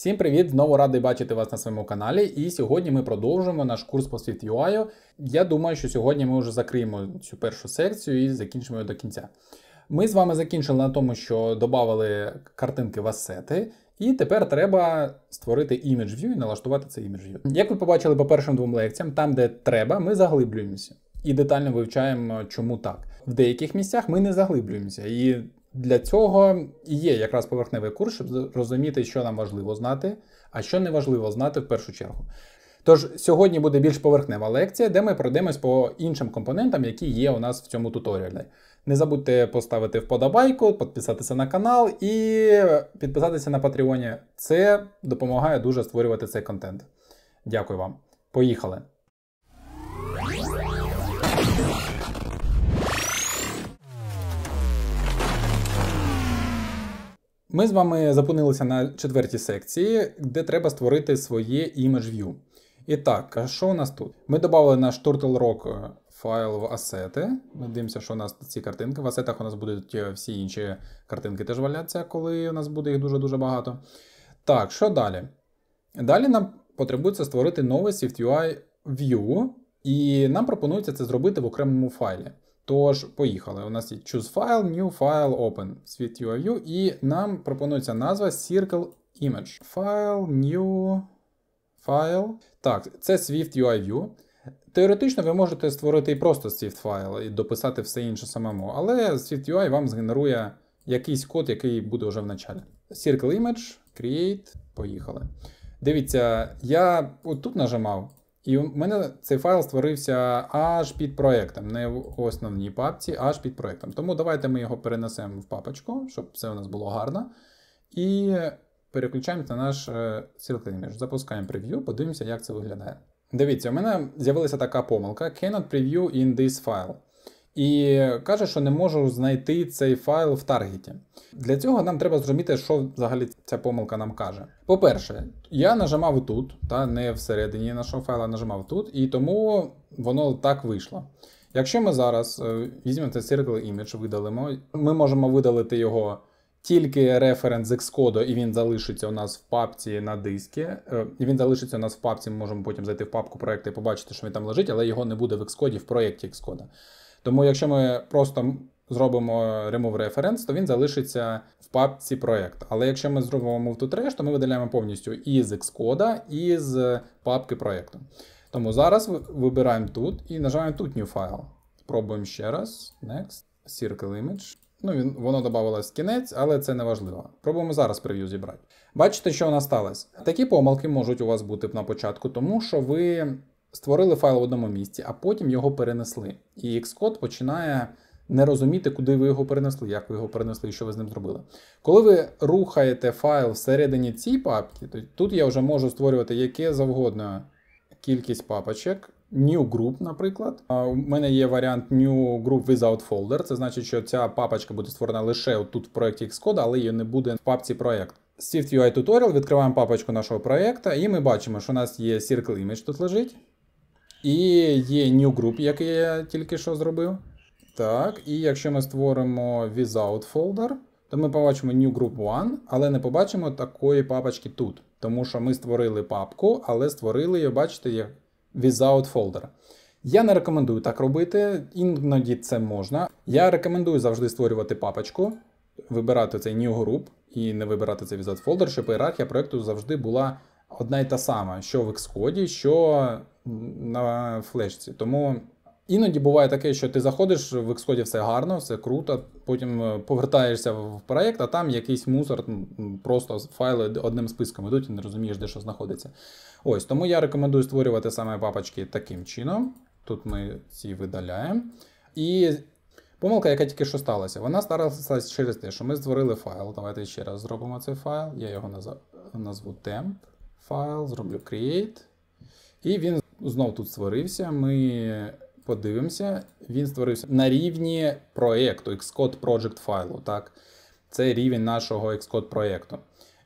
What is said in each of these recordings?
Всім привіт! Знову радий бачити вас на своєму каналі. І сьогодні ми продовжуємо наш курс по світ UI. Я думаю, що сьогодні ми вже закриємо цю першу секцію і закінчимо її до кінця. Ми з вами закінчили на тому, що додали картинки в асети, і тепер треба створити image view і налаштувати цей image view. Як ви побачили по першим двом лекціям, там, де треба, ми заглиблюємося і детально вивчаємо, чому так. В деяких місцях ми не заглиблюємося. І для цього і є якраз поверхневий курс, щоб розуміти, що нам важливо знати, а що не важливо знати в першу чергу. Тож сьогодні буде більш поверхнева лекція, де ми пройдемось по іншим компонентам, які є у нас в цьому туторіалі. Не забудьте поставити вподобайку, підписатися на канал і підписатися на Патреоні. Це допомагає дуже створювати цей контент. Дякую вам. Поїхали! Ми з вами зупинилися на четвертій секції, де треба створити своє image view. І так, що у нас тут? Ми додали наш Turtle Rock файл в асети. Ми дивимося, що у нас ці картинки. В асетах у нас будуть е, всі інші картинки теж валяться, коли у нас буде їх дуже-дуже багато. Так, що далі? Далі нам потребується створити нове SwiftUI View, і нам пропонується це зробити в окремому файлі. Тож, поїхали. У нас є choose file, new file open світ UIU, і нам пропонується назва Circle Image. File, new file. Так, це Swift UI Теоретично ви можете створити і просто Swift файл і дописати все інше самому, але Swift UI вам згенерує якийсь код, який буде вже в началі. Circle Image, Create, поїхали. Дивіться, я отут нажимав. І у мене цей файл створився аж під проектом, не в основній папці, аж під проектом. Тому давайте ми його перенесемо в папочку, щоб все у нас було гарно. І переключаємо на наш Circle е, Запускаємо прев'ю, подивимося, як це виглядає. Дивіться, у мене з'явилася така помилка: Cannot preview in this file. І каже, що не можу знайти цей файл в таргеті. Для цього нам треба зрозуміти, що взагалі ця помилка нам каже. По-перше, я нажимав тут, та не всередині нашого файла нажимав тут, і тому воно так вийшло. Якщо ми зараз е, візьмемо цей Circle Image, видалимо, ми можемо видалити його. Тільки референс з Xcode, і він залишиться у нас в папці на дискі. Е, і Він залишиться у нас в папці. Ми можемо потім зайти в папку проекту і побачити, що він там лежить, але його не буде в Xcode, в проєкті Xcode. Тому, якщо ми просто зробимо remove reference, то він залишиться в папці проект. Але якщо ми зробимо move to trash, то ми видаляємо повністю і з Xcode, і з папки проекту. Тому зараз вибираємо тут і нажимаємо тут New File. Пробуємо ще раз. Next. Circle Image. Ну, він, Воно додавалось в кінець, але це не важливо. Пробуємо зараз прев'ю зібрати. Бачите, що у нас сталося? Такі помилки можуть у вас бути на початку, тому що ви створили файл в одному місці, а потім його перенесли. І Xcode починає не розуміти, куди ви його перенесли, як ви його перенесли і що ви з ним зробили. Коли ви рухаєте файл всередині цієї папки, то тут я вже можу створювати яке завгодно кількість папочок. New Group, наприклад. У мене є варіант New Group Without Folder. Це значить, що ця папочка буде створена лише тут в проєкті Xcode, але її не буде в папці проєкт. Swift Tutorial відкриваємо папочку нашого проєкту, і ми бачимо, що у нас є Circle Image тут лежить. І є new group, який я тільки що зробив. Так, і якщо ми створимо without folder, то ми побачимо new group 1, але не побачимо такої папочки тут. Тому що ми створили папку, але створили її, бачите, як without folder. Я не рекомендую так робити, іноді це можна. Я рекомендую завжди створювати папочку, вибирати цей new group і не вибирати цей without folder, щоб ієрархія проєкту завжди була одна і та сама, що в Xcode, що на флешці. Тому іноді буває таке, що ти заходиш в Xcode все гарно, все круто. Потім е, повертаєшся в проєкт, а там якийсь мусор, просто файли одним списком йдуть і не розумієш, де що знаходиться. Ось тому я рекомендую створювати саме папочки таким чином. Тут ми ці видаляємо. І помилка, яка тільки що сталася, вона сталася через те, що ми створили файл. Давайте ще раз зробимо цей файл. Я його назву temp. Файл, зроблю create. І він знов тут створився. Ми подивимося, він створився на рівні проєкту, Xcode Project файлу. Так? Це рівень нашого Xcode проєкту.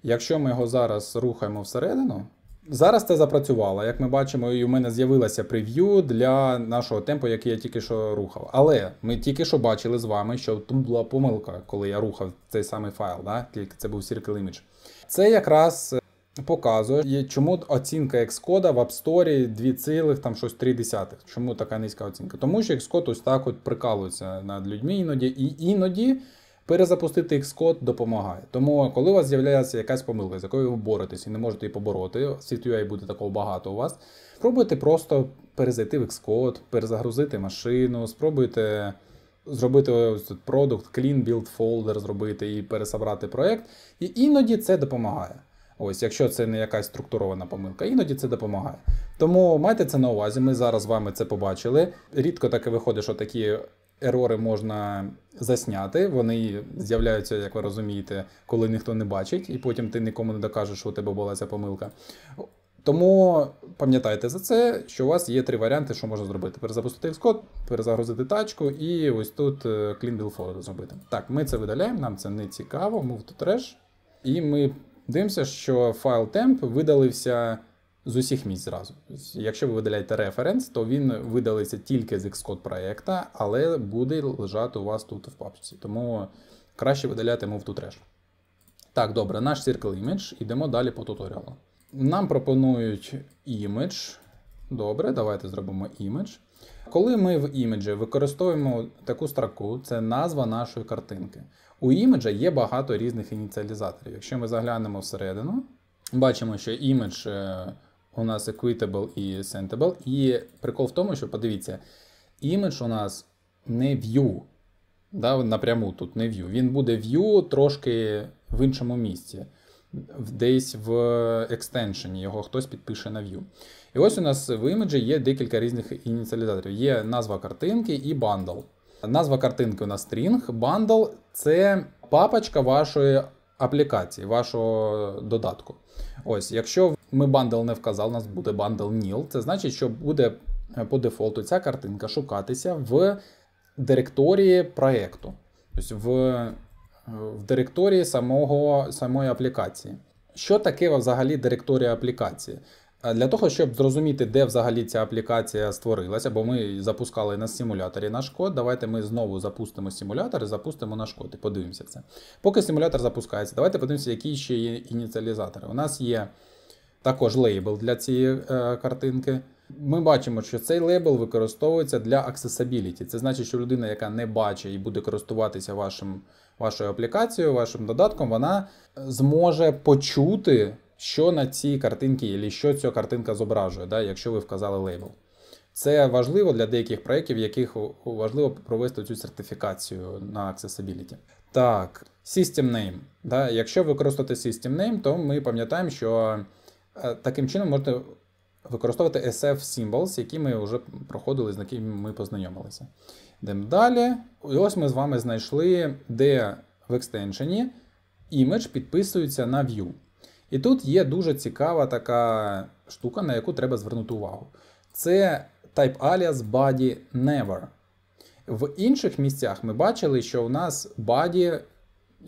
Якщо ми його зараз рухаємо всередину, зараз це запрацювало. Як ми бачимо, і у мене з'явилося прев'ю для нашого темпу, який я тільки що рухав. Але ми тільки що бачили з вами, що тут була помилка, коли я рухав цей самий файл, да? тільки це був Circle Image. Це якраз показує, чому оцінка Xcode в App Store 2,3. Чому така низька оцінка? Тому що Xcode ось так от прикалується над людьми іноді, і іноді перезапустити Xcode допомагає. Тому, коли у вас з'являється якась помилка, з якою ви боретесь і не можете її побороти, світ світує буде такого багато у вас. Спробуйте просто перезайти в Xcode, перезагрузити машину, спробуйте. Зробити ось тут продукт, clean build folder зробити і пересобрати проект. І іноді це допомагає. Ось, якщо це не якась структурована помилка, іноді це допомагає. Тому майте це на увазі. Ми зараз з вами це побачили. Рідко таке виходить, що такі ерори можна засняти. Вони з'являються, як ви розумієте, коли ніхто не бачить, і потім ти нікому не докажеш, що у тебе була ця помилка. Тому пам'ятайте за це, що у вас є три варіанти, що можна зробити: перезапустити Xcode, перезагрузити тачку, і ось тут е, clean build folder зробити. Так, ми це видаляємо, нам це не цікаво, move to trash, і ми. Дивимося, що файл темп видалився з усіх місць зразу. Якщо ви видаляєте референс, то він видалиться тільки з Xcode проєкта, але буде лежати у вас тут в папці. Тому краще видаляти move to trash. Так, добре, наш Circle Image. йдемо далі по туторіалу. Нам пропонують image. Добре, давайте зробимо image. Коли ми в іміджі використовуємо таку строку, це назва нашої картинки. У іміджа є багато різних ініціалізаторів. Якщо ми заглянемо всередину, бачимо, що імідж е, у нас equitable і sentable. І прикол в тому, що подивіться, імідж у нас не view, да, напряму тут не view. Він буде view трошки в іншому місці. Десь в екстеншені його хтось підпише на view. І ось у нас в імеджі є декілька різних ініціалізаторів. Є назва картинки і bundle. Назва картинки у нас String. Bundle це папочка вашої аплікації, вашого додатку. Ось, якщо ми бандл не вказали, у нас буде бандл nil, Це значить, що буде е, по дефолту ця картинка шукатися в директорії проєкту, тобто в е, в директорії самого, самої аплікації. Що таке взагалі директорія аплікації? Для того, щоб зрозуміти, де взагалі ця аплікація створилася, бо ми запускали на симуляторі наш код, давайте ми знову запустимо симулятор і запустимо наш код і подивимося це. Поки симулятор запускається, давайте подивимося, які ще є ініціалізатори. У нас є також лейбл для цієї е, картинки. Ми бачимо, що цей лейбл використовується для accessibility. Це значить, що людина, яка не бачить і буде користуватися вашим, вашою аплікацією, вашим додатком, вона зможе почути що на цій картинці, або що ця картинка зображує, да, якщо ви вказали лейбл. Це важливо для деяких проєктів, в яких важливо провести цю сертифікацію на accessibility. Так, System Name. Да, Якщо використати System Name, то ми пам'ятаємо, що е, таким чином можете використовувати SF Symbols, які ми вже проходили, з якими ми познайомилися. Йдемо далі. І ось ми з вами знайшли, де в екстеншені імідж підписується на View. І тут є дуже цікава така штука, на яку треба звернути увагу. Це type alias body never. В інших місцях ми бачили, що у нас body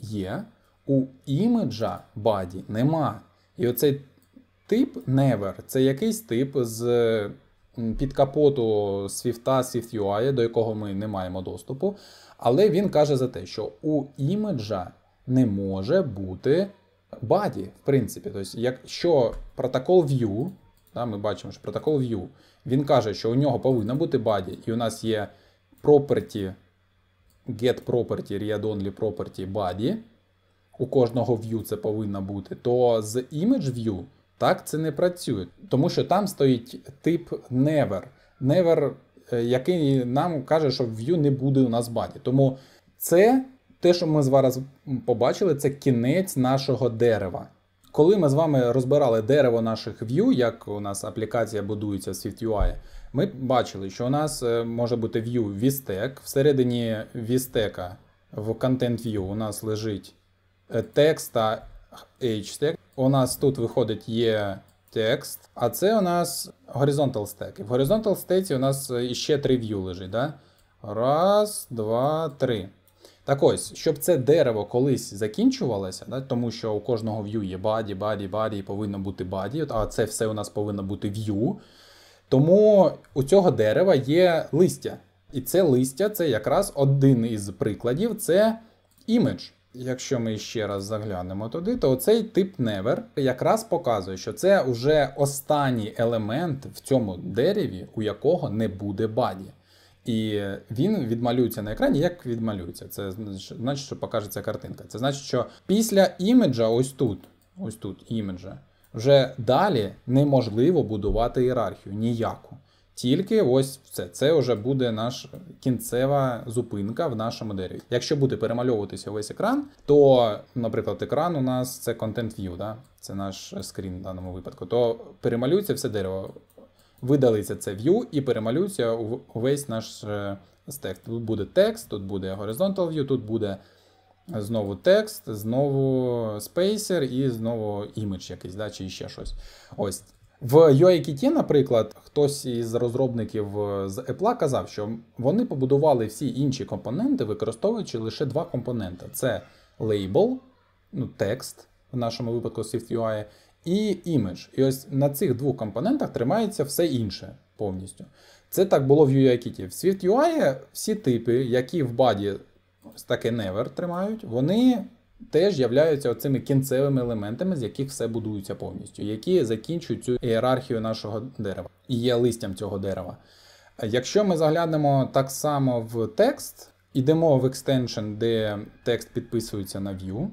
є, у іміджа body нема. І оцей тип never це якийсь тип з під капоту Swift, Swift-UI, до якого ми не маємо доступу. Але він каже за те, що у іміджа не може бути баді, в принципі. Тобто, якщо протокол View, да, ми бачимо, що протокол View, він каже, що у нього повинна бути баді, і у нас є property, get property, read-only property body, у кожного view це повинно бути, то з image view так це не працює, тому що там стоїть тип never. Never, е, який нам каже, що в view не буде у нас body. Тому це те, що ми зараз побачили, це кінець нашого дерева. Коли ми з вами розбирали дерево наших в'ю, як у нас аплікація будується з SwiftUI, ми бачили, що у нас е, може бути в'ю VStack. Всередині VStack в Content View у нас лежить е, текст та HStack. У нас тут виходить є текст, а це у нас Horizontal Stack. І в Horizontal Stack у нас е, іще три в'ю лежить. Да? Раз, два, три. Так ось, щоб це дерево колись закінчувалося, да, тому що у кожного в'ю є баді, баді, баді, повинно бути баді, а це все у нас повинно бути в'ю. Тому у цього дерева є листя. І це листя це якраз один із прикладів, це імідж. Якщо ми ще раз заглянемо туди, то цей тип невер якраз показує, що це вже останній елемент в цьому дереві, у якого не буде баді. І він відмалюється на екрані, як відмалюється. Це значить, що покажеться картинка. Це значить, що після іміджа, ось тут, ось тут іміджа, вже далі неможливо будувати ієрархію ніяку. Тільки ось це. Це вже буде наш кінцева зупинка в нашому дереві. Якщо буде перемальовуватися весь екран, то, наприклад, екран у нас це контент view, да? це наш скрін в даному випадку, то перемалюється все дерево видалиться це view і перемалюється увесь наш е, текст. Тут буде текст, тут буде horizontal view, тут буде знову текст, знову spacer і знову імідж якийсь, да, чи ще щось. Ось. В UIKit, наприклад, хтось із розробників е, з Apple казав, що вони побудували всі інші компоненти, використовуючи лише два компоненти: це лейбл, ну, текст в нашому випадку SwiftUI, і імідж. І ось на цих двох компонентах тримається все інше повністю. Це так було в UIKit. В Swift UI всі типи, які в баді ось таке never тримають, вони теж являються оцими кінцевими елементами, з яких все будується повністю, які закінчують цю ієрархію нашого дерева і є листям цього дерева. Якщо ми заглянемо так само в текст, йдемо в extension, де текст підписується на view,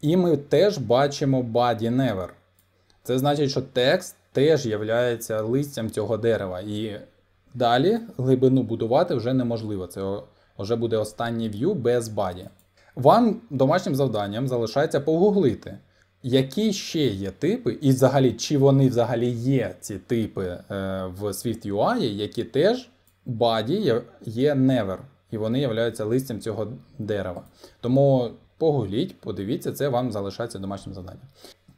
і ми теж бачимо body never. Це значить, що текст теж є листям цього дерева. І далі глибину будувати вже неможливо. Це вже буде останнє в'ю без баді. Вам домашнім завданням залишається погуглити, які ще є типи, і взагалі, чи вони взагалі є ці типи е, в Swift UI, які теж баді є never, і вони являються листям цього дерева. Тому погугліть, подивіться, це вам залишається домашнім завданням.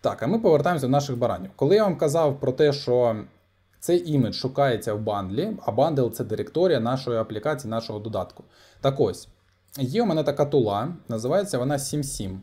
Так, а ми повертаємося до наших баранів. Коли я вам казав про те, що цей імідж шукається в бандлі, а бандл це директорія нашої аплікації, нашого додатку. Так ось, є у мене така тула, називається вона 7.7.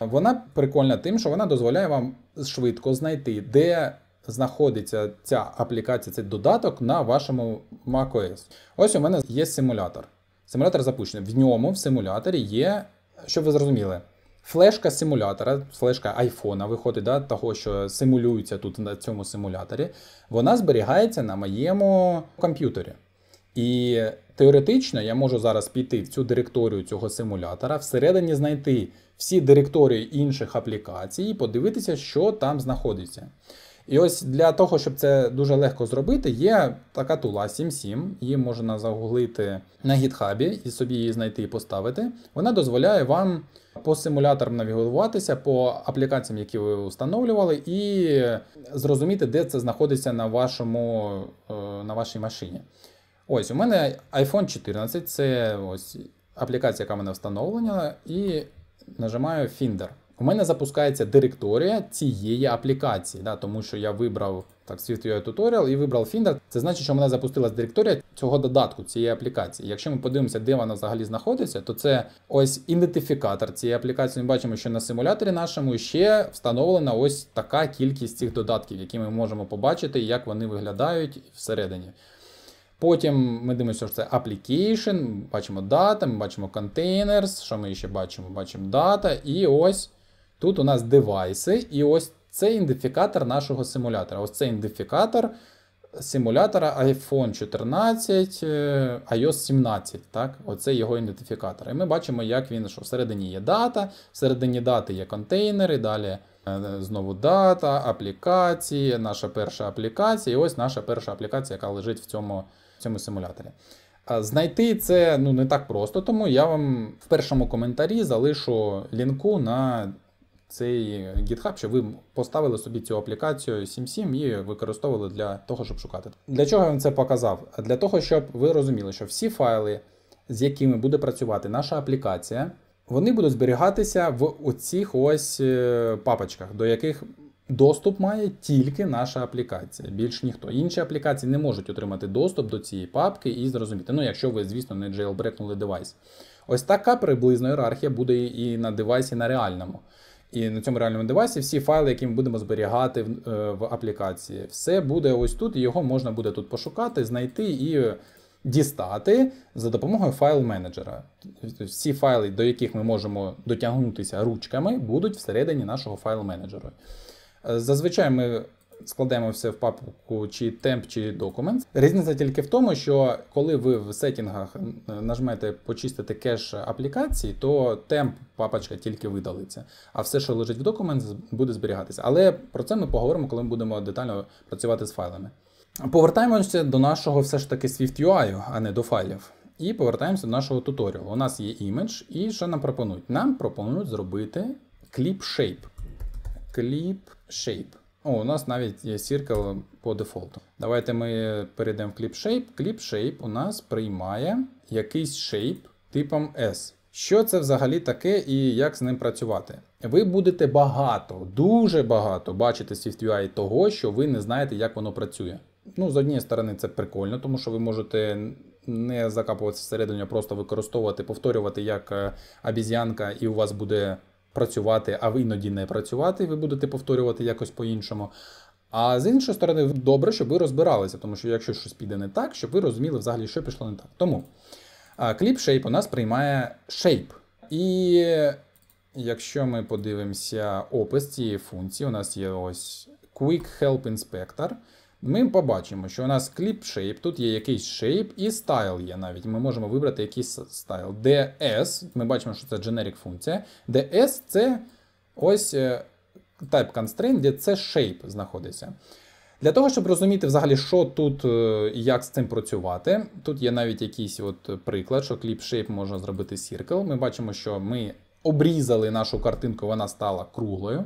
Вона прикольна тим, що вона дозволяє вам швидко знайти, де знаходиться ця аплікація, цей додаток на вашому macOS. Ось у мене є симулятор. Симулятор запущений. В ньому, в симуляторі, є, щоб ви зрозуміли, Флешка симулятора, флешка айфона виходить, да, того, що симулюється тут на цьому симуляторі, вона зберігається на моєму комп'ютері. І теоретично я можу зараз піти в цю директорію цього симулятора, всередині знайти всі директорії інших аплікацій і подивитися, що там знаходиться. І ось для того, щоб це дуже легко зробити, є така тула 7.7, її можна загуглити на гітхабі і собі її знайти і поставити. Вона дозволяє вам по симуляторам навігуватися, по аплікаціям, які ви встановлювали, і зрозуміти, де це знаходиться на вашому, е, на вашій машині. Ось, у мене iPhone 14, це ось аплікація, яка в мене встановлена, і нажимаю Finder у мене запускається директорія цієї аплікації, да, тому що я вибрав так SwiftUI Tutorial і вибрав Finder. Це значить, що в мене запустилась директорія цього додатку, цієї аплікації. Якщо ми подивимося, де вона взагалі знаходиться, то це ось ідентифікатор цієї аплікації. Ми бачимо, що на симуляторі нашому ще встановлена ось така кількість цих додатків, які ми можемо побачити, як вони виглядають всередині. Потім ми дивимося, що це application, бачимо дата, ми бачимо containers, що ми ще бачимо? Бачимо дата, і ось Тут у нас девайси, і ось це ідентифікатор нашого симулятора. Ось це ідентифікатор симулятора iPhone 14, е, iOS 17. так? Оце його ідентифікатор. І ми бачимо, як він що всередині є дата, всередині дати є контейнери, далі е, знову дата, аплікації, наша перша аплікація. І ось наша перша аплікація, яка лежить в цьому, в цьому симуляторі. Знайти це ну, не так просто, тому я вам в першому коментарі залишу лінку на цей GitHub, що ви поставили собі цю аплікацію 7.7 і використовували для того, щоб шукати. Для чого я вам це показав? Для того, щоб ви розуміли, що всі файли, з якими буде працювати наша аплікація, вони будуть зберігатися в оцих ось е, папочках, до яких доступ має тільки наша аплікація. Більш ніхто. Інші аплікації не можуть отримати доступ до цієї папки і зрозуміти. Ну, якщо ви, звісно, не джейлбрекнули девайс. Ось така приблизно ієрархія буде і на девайсі на реальному. І на цьому реальному девайсі всі файли, які ми будемо зберігати в, е, в аплікації, все буде ось тут, і його можна буде тут пошукати, знайти і дістати за допомогою файл-менеджера. Тобто всі файли, до яких ми можемо дотягнутися ручками, будуть всередині нашого файл-менеджера. Е, зазвичай ми складемо все в папку чи темп, чи документ. Різниця тільки в тому, що коли ви в сетінгах нажмете почистити кеш аплікації, то темп папочка тільки видалиться. А все, що лежить в документ, буде зберігатися. Але про це ми поговоримо, коли ми будемо детально працювати з файлами. Повертаємося до нашого все ж таки Swift UI, а не до файлів. І повертаємося до нашого туторіалу. У нас є імідж, і що нам пропонують? Нам пропонують зробити кліп shape. Кліп shape. О, у нас навіть є Circle по дефолту. Давайте ми перейдемо в Clip Shape. Clip Shape у нас приймає якийсь shape типом S. Що це взагалі таке і як з ним працювати? Ви будете багато, дуже багато бачити SwiftUI того, що ви не знаєте, як воно працює. Ну, з однієї сторони, це прикольно, тому що ви можете не закапуватися всередині, а просто використовувати, повторювати як е, обіз'янка, і у вас буде працювати, а ви іноді не працювати, ви будете повторювати якось по-іншому. А з іншої сторони, добре, щоб ви розбиралися, тому що якщо щось піде не так, щоб ви розуміли взагалі, що пішло не так. Тому кліп Shape у нас приймає Shape. І якщо ми подивимося опис цієї функції, у нас є ось Quick Help Inspector. Ми побачимо, що у нас clip shape, тут є якийсь shape і стайл є навіть. Ми можемо вибрати якийсь стайл, DS, ми бачимо, що це generic функція. DS це ось е, type constraint, де це shape знаходиться. Для того, щоб розуміти взагалі, що тут е, і як з цим працювати, тут є навіть якийсь от приклад, що clip shape можна зробити circle. Ми бачимо, що ми обрізали нашу картинку, вона стала круглою.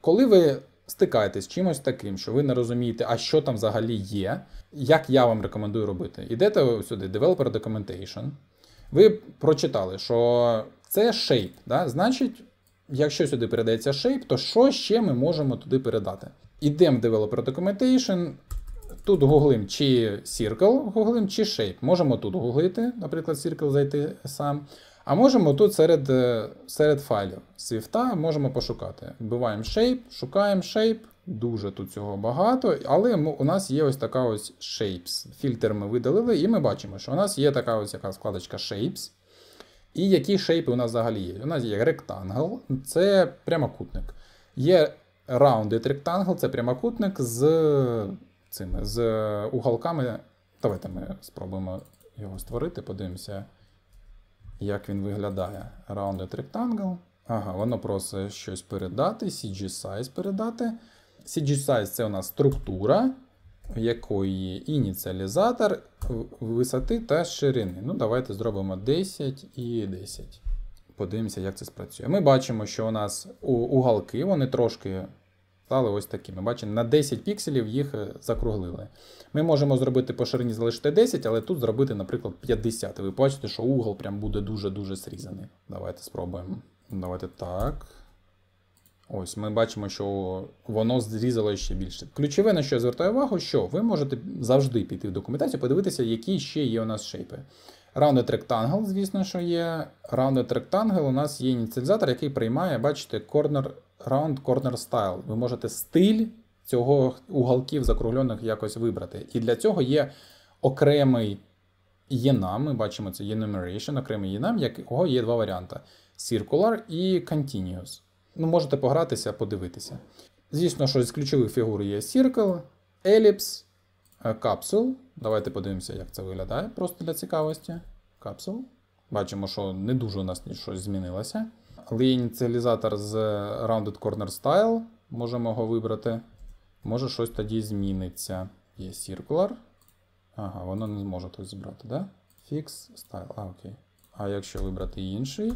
Коли ви стикаєтесь з чимось таким, що ви не розумієте, а що там взагалі є, як я вам рекомендую робити. Ідете сюди, Developer Documentation. Ви прочитали, що це shape, да? значить, якщо сюди передається shape, то що ще ми можемо туди передати? Ідемо в Developer Documentation. Тут гуглим чи Circle, гуглим, чи Shape. Можемо тут гуглити, наприклад, Circle зайти сам. А можемо тут серед е, серед файлів свіфта можемо пошукати. Вбиваємо shape, шукаємо shape. Дуже тут цього багато, але у нас є ось така ось shapes. Фільтр ми видалили, і ми бачимо, що у нас є така ось яка складочка shapes. І які шейпи у нас взагалі є? У нас є Rectangle, це прямокутник. Є rounded rectangle, це прямокутник з цими, з уголками. Давайте ми спробуємо його створити, подивимося як він виглядає. Rounded Rectangle. Ага, воно просить щось передати, CG Size передати. CG Size це у нас структура, в якої є ініціалізатор висоти та ширини. Ну, Давайте зробимо 10 і 10. Подивимося, як це спрацює. Ми бачимо, що у нас уголки, вони трошки стали ось такими. Бачимо, на 10 пікселів їх е, закруглили. Ми можемо зробити по ширині залишити 10, але тут зробити, наприклад, 50. Ви бачите, що угол прям буде дуже-дуже срізаний. Давайте спробуємо. Давайте так. Ось, ми бачимо, що воно зрізало ще більше. Ключове, на що я звертаю увагу, що ви можете завжди піти в документацію, подивитися, які ще є у нас шейпи. Rounded Rectangle, звісно, що є. Rounded Rectangle у нас є ініціалізатор, який приймає, бачите, corner, Round Corner Style. Ви можете стиль цього уголків закругльоних якось вибрати. І для цього є окремий єнам. ми бачимо це enumeration, окремий єнам, якого є два варіанти: Circular і Continuous. Ну, Можете погратися, подивитися. Звісно, що з ключових фігур є Circle, Ellipse, е, Capsule. Давайте подивимося, як це виглядає просто для цікавості. Капсул. Бачимо, що не дуже у нас щось змінилося. Але з Rounded Corner Style. Можемо його вибрати. Може щось тоді зміниться. Є Circular. Ага, воно не зможе тут зібрати, да? Fix Style. А, окей. А якщо вибрати інший.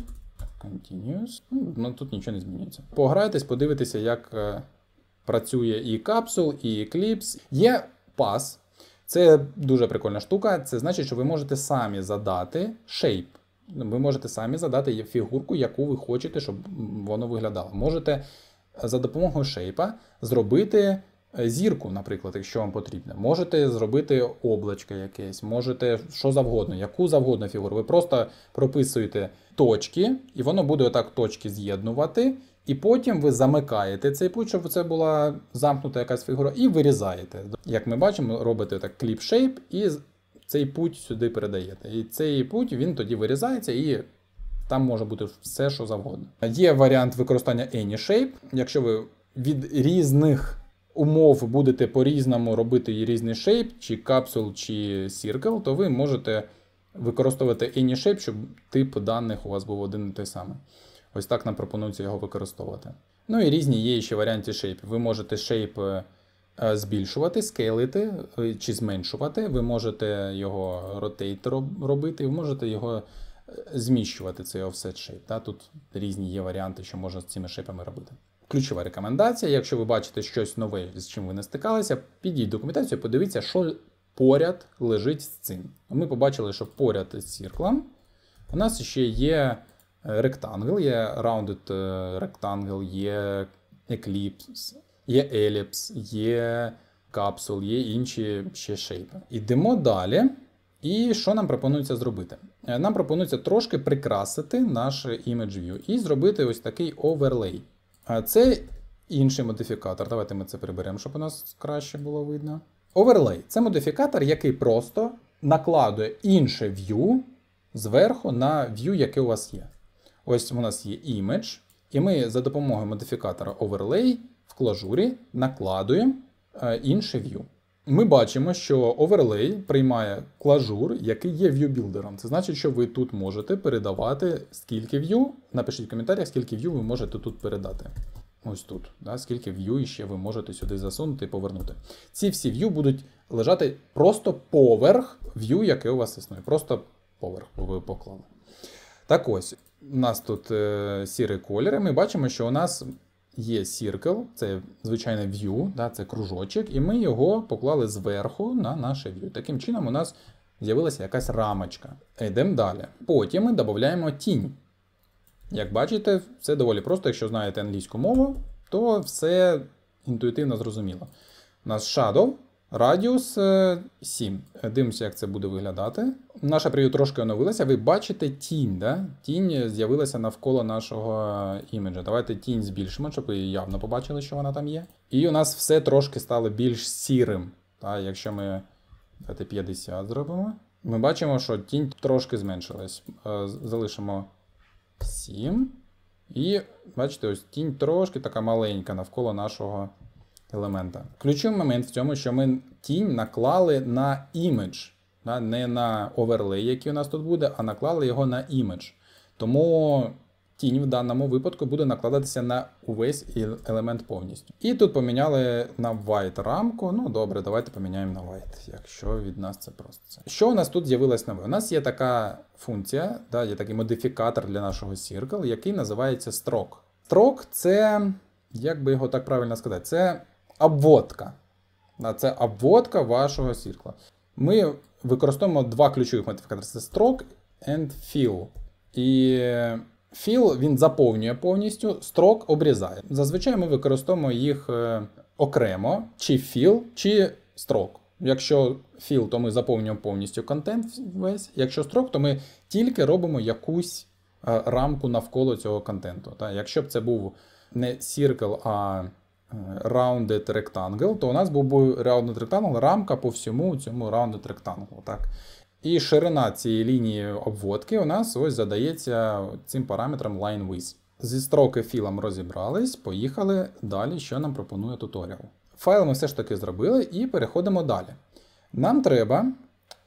Continuous. Ну, ну Тут нічого не змінюється. Пограйтесь, подивитися, як е, працює і капсул, і Eclipse. Є пас. Це дуже прикольна штука. Це значить, що ви можете самі задати шейп. Ви можете самі задати фігурку, яку ви хочете, щоб воно виглядало. Можете за допомогою шейпа зробити е, зірку, наприклад, якщо вам потрібно. Можете зробити облачко якесь, можете що завгодно, яку завгодно фігуру. Ви просто прописуєте точки, і воно буде отак точки з'єднувати. І потім ви замикаєте цей путь, щоб це була замкнута якась фігура, і вирізаєте. Як ми бачимо, робите так кліп-шейп і цей путь сюди передаєте. І цей путь він тоді вирізається і там може бути все, що завгодно. Є варіант використання AnyShape. Якщо ви від різних умов будете по-різному робити різний шейп, чи капсул, чи сіркл, то ви можете використовувати Any щоб тип даних у вас був один і той самий. Ось так нам пропонується його використовувати. Ну і різні є ще варіанти шейпів. Ви можете шейп е, збільшувати, скейлити е, чи зменшувати. Ви можете його ротейт робити, і ви можете його е, зміщувати, цей offset шейп. Та? Тут різні є варіанти, що можна з цими шейпами робити. Ключова рекомендація, якщо ви бачите щось нове, з чим ви не стикалися, підійдіть документацію, подивіться, що поряд лежить з цим. Ми побачили, що поряд з цирклом у нас ще є Е, ректангл, є rounded rectangle, е, є екліпс, є еліпс, є капсул, є інші ще шейпи. Йдемо далі. І що нам пропонується зробити? Е, нам пропонується трошки прикрасити наш image view і зробити ось такий оверлей. Це інший модифікатор. Давайте ми це приберемо, щоб у нас краще було видно. Оверлей це модифікатор, який просто накладує інше view зверху на view, яке у вас є. Ось у нас є image, і ми за допомогою модифікатора overlay в клажурі накладуємо е, інше view. Ми бачимо, що overlay приймає клажур, який є вьюбілдером. Це значить, що ви тут можете передавати скільки view. Напишіть в коментарях, скільки view ви можете тут передати. Ось тут, да, скільки в'ю іще ви можете сюди засунути і повернути. Ці всі в'ю будуть лежати просто поверх в'ю, яке у вас існує. Просто поверх ви поклали. Так ось, у нас тут е, сірий колір, і ми бачимо, що у нас є circle, це звичайне view, да, це кружочок, і ми його поклали зверху на наше view. Таким чином, у нас з'явилася якась рамочка. Йдемо далі. Потім ми додаємо тінь. Як бачите, все доволі просто, якщо знаєте англійську мову, то все інтуїтивно зрозуміло. У нас shadow Радіус 7. Е, е, дивимося, як це буде виглядати. Наша прев'ю трошки оновилася. Ви бачите тінь. да? Тінь з'явилася навколо нашого іміджа. Давайте тінь збільшимо, щоб ви явно побачили, що вона там є. І у нас все трошки стало більш сірим. Та, Якщо ми давайте 50 зробимо, ми бачимо, що тінь трошки зменшилась. Е, залишимо 7. І бачите, ось тінь трошки така маленька навколо нашого елемента. Ключовий момент в цьому, що ми тінь наклали на імідж, не на оверлей, який у нас тут буде, а наклали його на імідж. Тому тінь в даному випадку буде накладатися на увесь елемент повністю. І тут поміняли на white рамку. Ну добре, давайте поміняємо на white, якщо від нас це просто. Це. Що у нас тут з'явилось нове? У нас є така функція, да, є такий модифікатор для нашого Circle, який називається строк. Строк це, як би його так правильно сказати, це обводка. Це обводка вашого сіркла. Ми використовуємо два ключових модифікатори: це stroke and fill. І fill він заповнює повністю, stroke обрізає. Зазвичай ми використовуємо їх е, окремо, чи fill, чи stroke. Якщо fill, то ми заповнюємо повністю контент весь. Якщо строк, то ми тільки робимо якусь е, рамку навколо цього контенту. Якщо б це був не circle, а rounded rectangle, то у нас був би rounded rectangle, рамка по всьому цьому rounded rectangle. Так? І ширина цієї лінії обводки у нас ось задається цим параметром line width. Зі строки філом розібрались, поїхали далі, що нам пропонує туторіал. Файл ми все ж таки зробили і переходимо далі. Нам треба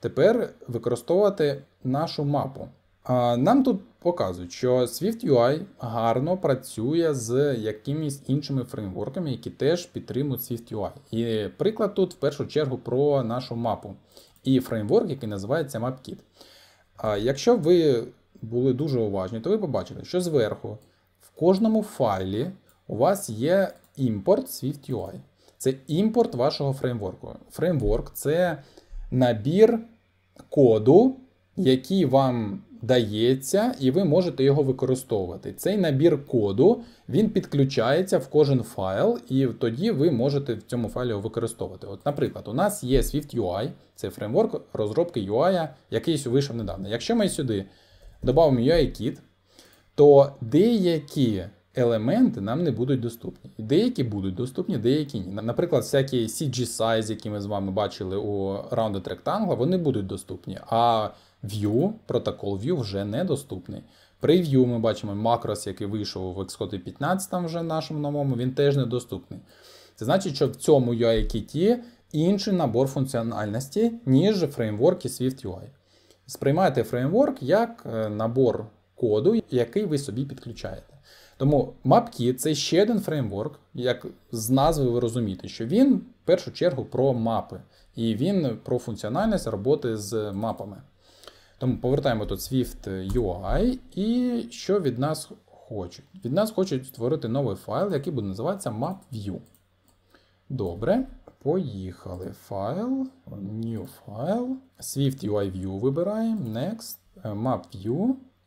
тепер використовувати нашу мапу. Нам тут показують, що Swift UI гарно працює з якимись іншими фреймворками, які теж підтримують Swift UI. І приклад тут в першу чергу про нашу мапу і фреймворк, який називається MapKit. Якщо ви були дуже уважні, то ви побачите, що зверху в кожному файлі у вас є імпорт Swift UI. Це імпорт вашого фреймворку. Фреймворк це набір коду, який вам дається, і ви можете його використовувати. Цей набір коду він підключається в кожен файл, і тоді ви можете в цьому файлі його використовувати. От, Наприклад, у нас є Swift UI, це фреймворк розробки UI, який вийшов недавно. Якщо ми сюди додамо UI-Kit, то деякі елементи нам не будуть доступні. Деякі будуть доступні, деякі ні. Наприклад, всякі CG size, які ми з вами бачили у Rounded Rectangle, вони будуть доступні. а View, протокол View вже недоступний. При View ми бачимо макрос, який вийшов в Xcode 15 там вже нашому новому, він теж недоступний. Це значить, що в цьому UI-кіті є інший набор функціональності, ніж фреймворки Swift UI. Сприймайте фреймворк як е, набор коду, який ви собі підключаєте. Тому MapKit це ще один фреймворк, як з назви ви розумієте, що він в першу чергу про мапи, і він про функціональність роботи з мапами. Тому повертаємо тут Swift е, UI. І що від нас хочуть? Від нас хочуть створити новий файл, який буде називатися MapView. Добре. Поїхали. Файл, New File, Swift UI View вибираємо, Next, е, Map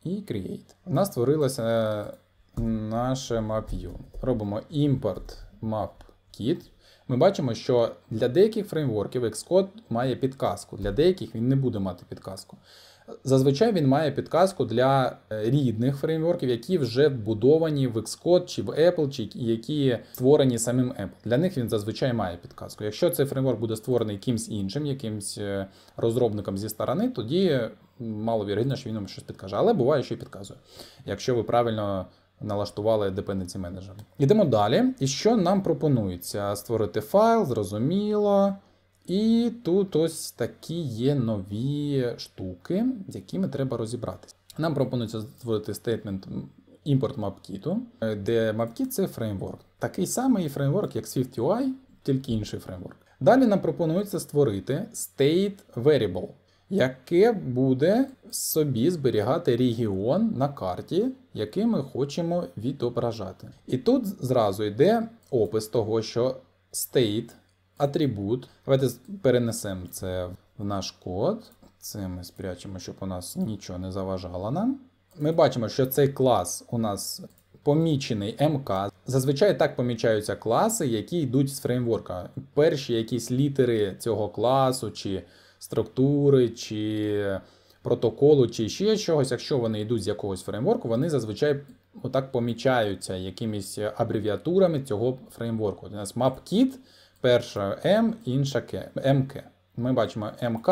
і Create. У нас створилося е, наше MapView. Робимо Import MapKit. Ми бачимо, що для деяких фреймворків Xcode має підказку, для деяких він не буде мати підказку. Зазвичай він має підказку для е, рідних фреймворків, які вже вбудовані в Xcode чи в Apple, чи які створені самим Apple. Для них він зазвичай має підказку. Якщо цей фреймворк буде створений кимсь іншим, якимсь е, розробником зі сторони, тоді маловірогідно, що він вам щось підкаже. Але буває, що й підказує, якщо ви правильно. Налаштували Dependency Manager. Ідемо далі. І що нам пропонується? Створити файл, зрозуміло. І тут ось такі є нові штуки, з якими треба розібратися. Нам пропонується створити стейтмент імпорт MapKit, де MapKit це фреймворк. Такий самий фреймворк, як SwiftUI, тільки інший фреймворк. Далі нам пропонується створити state variable, яке буде собі зберігати регіон на карті, який ми хочемо відображати. І тут зразу йде опис того, що state атрибут. Давайте перенесемо це в наш код. Це ми спрячемо, щоб у нас нічого не заважало нам. Ми бачимо, що цей клас у нас помічений МК. Зазвичай так помічаються класи, які йдуть з фреймворка. Перші якісь літери цього класу, чи структури, чи протоколу, чи ще чогось. Якщо вони йдуть з якогось фреймворку, вони зазвичай отак помічаються якимись абревіатурами цього фреймворку. У нас MapKit – Перша М, інша К, МК. Ми бачимо МК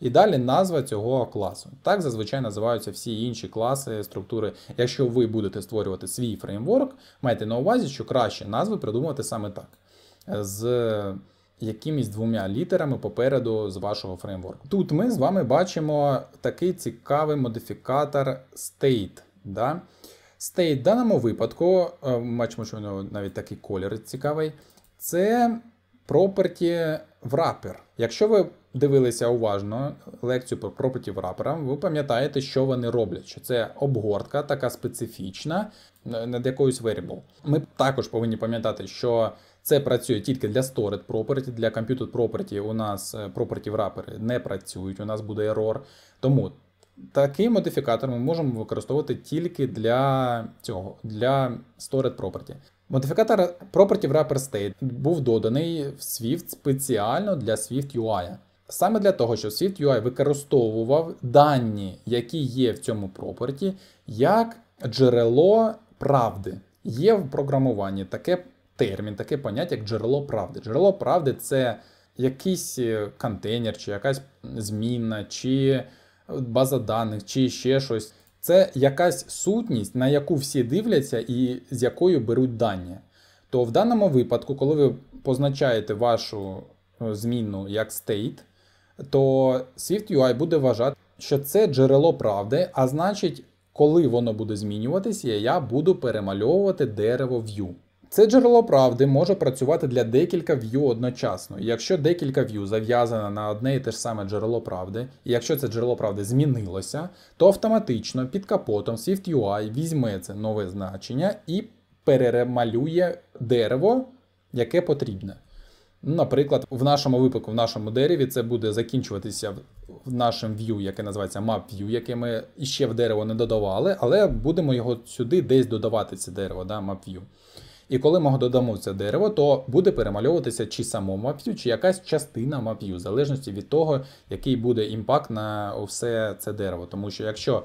і далі назва цього класу. Так зазвичай називаються всі інші класи, структури. Якщо ви будете створювати свій фреймворк, майте на увазі, що краще назви придумувати саме так. Е, з якимись двома літерами попереду з вашого фреймворку. Тут ми з вами бачимо такий цікавий модифікатор state. Да? State в даному випадку, е, бачимо, що у нього навіть такий колір цікавий. Це property wrapper. Якщо ви дивилися уважно лекцію про property wrapper, ви пам'ятаєте, що вони роблять, що це обгортка, така специфічна, е, над якоюсь variable. Ми також повинні пам'ятати, що це працює тільки для stored property, для computed property у нас е, property wrapper не працюють, у нас буде ерор. Тому такий модифікатор ми можемо використовувати тільки для цього, для stored property. Модифікатор Property Wrapper State був доданий в Swift спеціально для Swift UI. Саме для того, щоб Swift UI використовував дані, які є в цьому property, як джерело правди. Є в програмуванні таке термін, таке поняття, як джерело правди. Джерело правди це якийсь е, контейнер, чи якась змінна, чи база даних, чи ще щось. Це якась сутність, на яку всі дивляться і з якою беруть дані. То в даному випадку, коли ви позначаєте вашу е, зміну як state, то SwiftUI буде вважати, що це джерело правди, а значить, коли воно буде змінюватися, я буду перемальовувати дерево view. Це джерело правди може працювати для декілька в'ю одночасно. якщо декілька в'ю зав'язане на одне і те ж саме джерело правди, і якщо це джерело правди змінилося, то автоматично під капотом SwiftUI візьме це нове значення і переремалює дерево, яке потрібне. Наприклад, в нашому випадку, в нашому дереві, це буде закінчуватися в нашому view, яке називається MapView, яке ми ще в дерево не додавали, але будемо його сюди десь додавати, це дерево, да, MapView. І коли ми додамо це дерево, то буде перемальовуватися чи само мап'ю, чи якась частина мап'ю, в залежності від того, який буде імпакт на все це дерево. Тому що якщо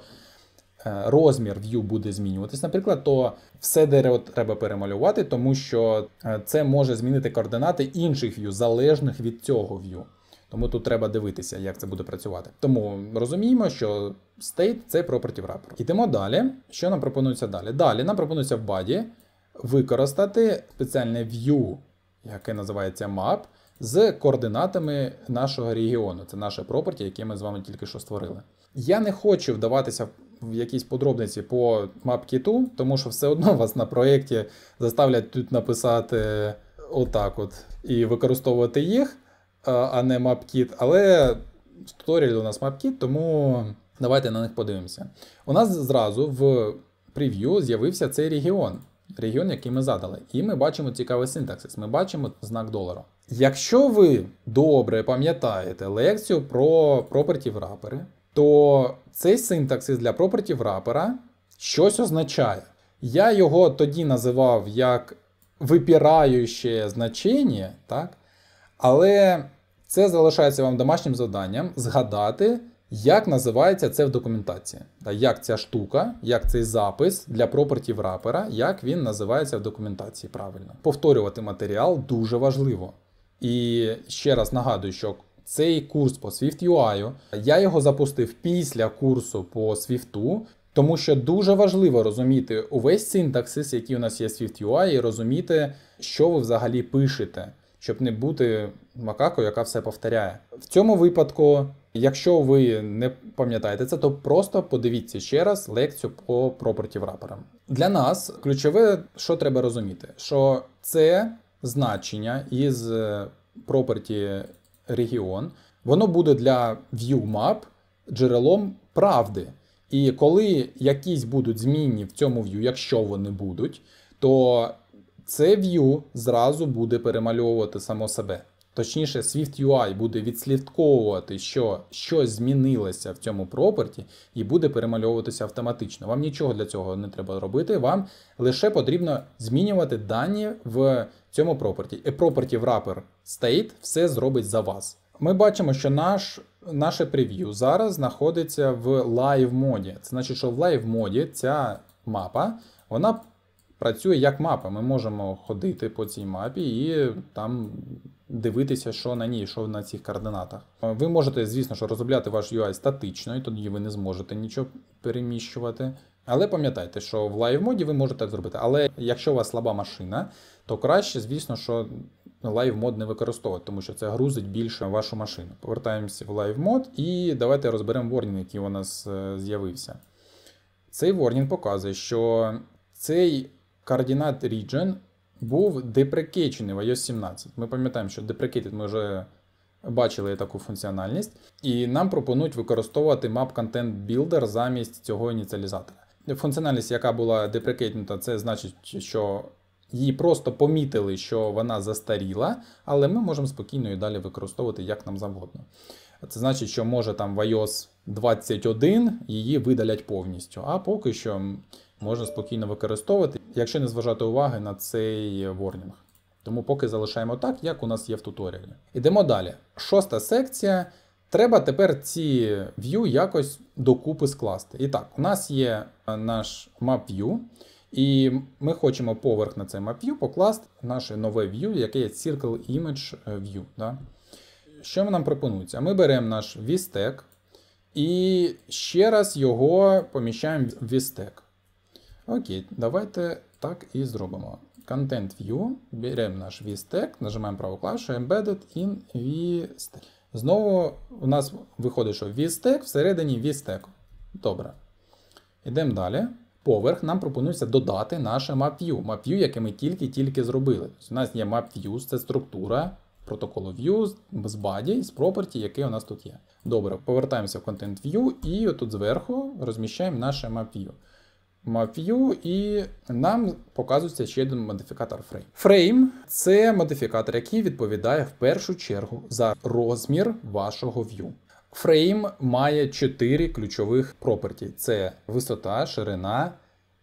е, розмір в'ю буде змінюватись, наприклад, то все дерево треба перемалювати, тому що е, це може змінити координати інших в'ю, залежних від цього в'ю. Тому тут треба дивитися, як це буде працювати. Тому розуміємо, що state – це property wrapper. Ідемо далі. Що нам пропонується далі? Далі нам пропонується в баді використати спеціальне view, яке називається map, з координатами нашого регіону. Це наше property, яке ми з вами тільки що створили. Я не хочу вдаватися в якісь подробниці по мапкіту, тому що все одно вас на проєкті заставлять тут написати отак от і використовувати їх, а не мапкіт. Але туторіалі у нас мапкіт, тому давайте на них подивимося. У нас зразу в прев'ю з'явився цей регіон регіон, який ми задали. І ми бачимо цікавий синтаксис. Ми бачимо знак долару. Якщо ви добре пам'ятаєте лекцію про пропертів рапери, то цей синтаксис для пропертів рапера щось означає. Я його тоді називав як випіраюче значення, але це залишається вам домашнім завданням згадати. Як називається це в документації? Та Як ця штука, як цей запис для пропертів рапера, як він називається в документації правильно? Повторювати матеріал дуже важливо. І ще раз нагадую, що цей курс по Swift UI, я його запустив після курсу по Swift, тому що дуже важливо розуміти увесь синтаксис, який у нас є Swift UI, і розуміти, що ви взагалі пишете, щоб не бути макакою, яка все повторяє. В цьому випадку. Якщо ви не пам'ятаєте це, то просто подивіться ще раз лекцію по property wrapper. Для нас ключове, що треба розуміти, що це значення із е, property регіон, воно буде для ViewMap джерелом правди. І коли якісь будуть змінні в цьому view, якщо вони будуть, то це view зразу буде перемальовувати само себе. Точніше, SwiftUI буде відслідковувати, що щось змінилося в цьому проперті, і буде перемальовуватися автоматично. Вам нічого для цього не треба робити, вам лише потрібно змінювати дані в цьому проперті. І property е, wrapper state все зробить за вас. Ми бачимо, що наш, наше прев'ю зараз знаходиться в live моді. Це значить, що в live моді ця мапа вона працює як мапа. Ми можемо ходити по цій мапі і там дивитися, що на ній, що на цих координатах. Ви можете, звісно, що розробляти ваш UI статично, і тоді ви не зможете нічого переміщувати. Але пам'ятайте, що в лайв моді ви можете так зробити. Але якщо у вас слаба машина, то краще, звісно, що лайв мод не використовувати, тому що це грузить більше вашу машину. Повертаємося в лайв мод і давайте розберемо ворнінг, який у нас е, з'явився. Цей ворнінг показує, що цей Координат region був деприкечений в iOS 17. Ми пам'ятаємо, що деприкетід ми вже бачили таку функціональність, і нам пропонують використовувати Map Content Builder замість цього ініціалізатора. Функціональність, яка була деприкейтнута, це значить, що її просто помітили, що вона застаріла, але ми можемо спокійно її далі використовувати як нам завгодно. Це значить, що може там в iOS 21 її видалять повністю. А поки що можна спокійно використовувати, якщо не зважати уваги на цей ворнінг. Тому поки залишаємо так, як у нас є в туторіалі. Ідемо далі. Шоста секція. Треба тепер ці view якось докупи скласти. І так, у нас є е, наш map view, і ми хочемо поверх на цей map view покласти наше нове view, яке є Circle Image е, View. Да? Що нам пропонується? Ми беремо наш VStack і ще раз його поміщаємо в VStack. Окей, давайте так і зробимо. Content View, беремо наш VStack, нажимаємо праву клавішу Embedded in VStack. Знову у нас виходить, що VStack всередині VStack. Добре. Ідемо далі. Поверх нам пропонується додати наше MapView, MapView, яке ми тільки-тільки зробили. У нас є MapViews, це структура протоколу View з body, з property, який у нас тут є. Добре, повертаємося в Content View і отут зверху розміщаємо наше MapView. MapView і нам показується ще один модифікатор Frame. Frame це модифікатор, який відповідає в першу чергу за розмір вашого в'ю. Фрейм має чотири ключових проперті: це висота, ширина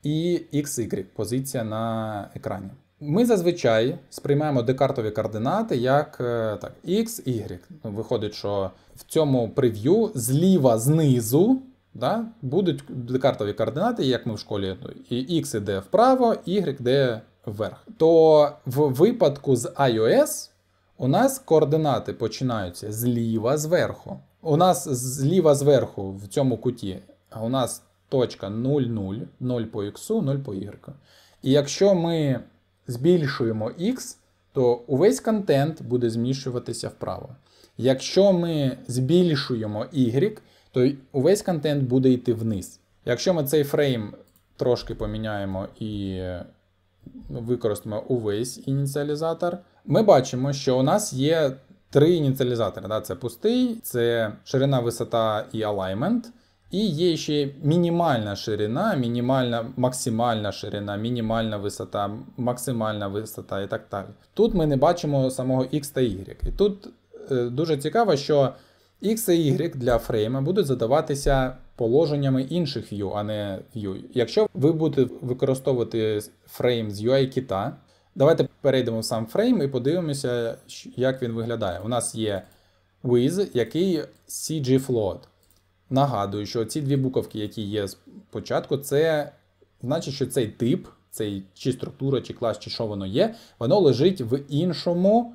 і XY позиція на екрані. Ми зазвичай сприймаємо декартові координати як е, так, X, Y. Виходить, що в цьому прев'ю зліва знизу да, будуть декартові координати, як ми в школі, і X іде вправо, Y йде вверх. То в випадку з iOS у нас координати починаються зліва зверху. У нас зліва зверху в цьому куті, у нас точка 0, 0, 0 по X, 0 по Y. І якщо ми збільшуємо X, то увесь контент буде зміщуватися вправо. Якщо ми збільшуємо Y, то увесь контент буде йти вниз. Якщо ми цей фрейм трошки поміняємо і ну, використаємо увесь ініціалізатор, ми бачимо, що у нас є три ініціалізатори. Да? Це пустий, це ширина, висота і alignment. І є ще мінімальна ширина, мінімальна, максимальна ширина, мінімальна висота, максимальна висота і так далі. Тут ми не бачимо самого X та Y. І тут е, дуже цікаво, що X і Y для фрейма будуть задаватися положеннями інших view, а не view. Якщо ви будете використовувати фрейм з UI кита, давайте перейдемо в сам фрейм і подивимося, як він виглядає. У нас є Wiz, який CG float. Нагадую, що ці дві буковки, які є спочатку, це значить, що цей тип, цей чи структура, чи клас, чи що воно є, воно лежить в іншому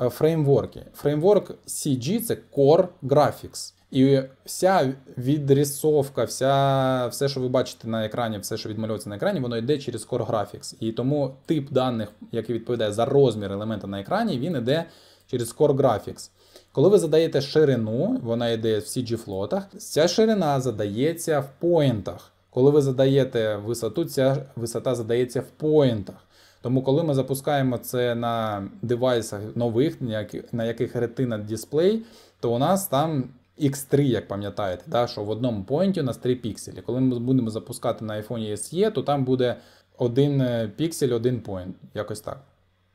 Е, фреймворки. Фреймворк CG це Core Graphics. І вся відрисовка, вся, все, що ви бачите на екрані, все, що відмальовується на екрані, воно йде через Core Graphics. І тому тип даних, який відповідає за розмір елемента на екрані, він йде через Core Graphics. Коли ви задаєте ширину, вона йде в CG флотах. Ця ширина задається в поінтах. Коли ви задаєте висоту, ця висота задається в поінтах. Тому, коли ми запускаємо це на девайсах нових, на яких Retina дисплей, то у нас там X3, як пам'ятаєте, да, що в одному поінті у нас 3 пікселі. Коли ми будемо запускати на iPhone SE, то там буде один е, піксель, один поінт, якось так.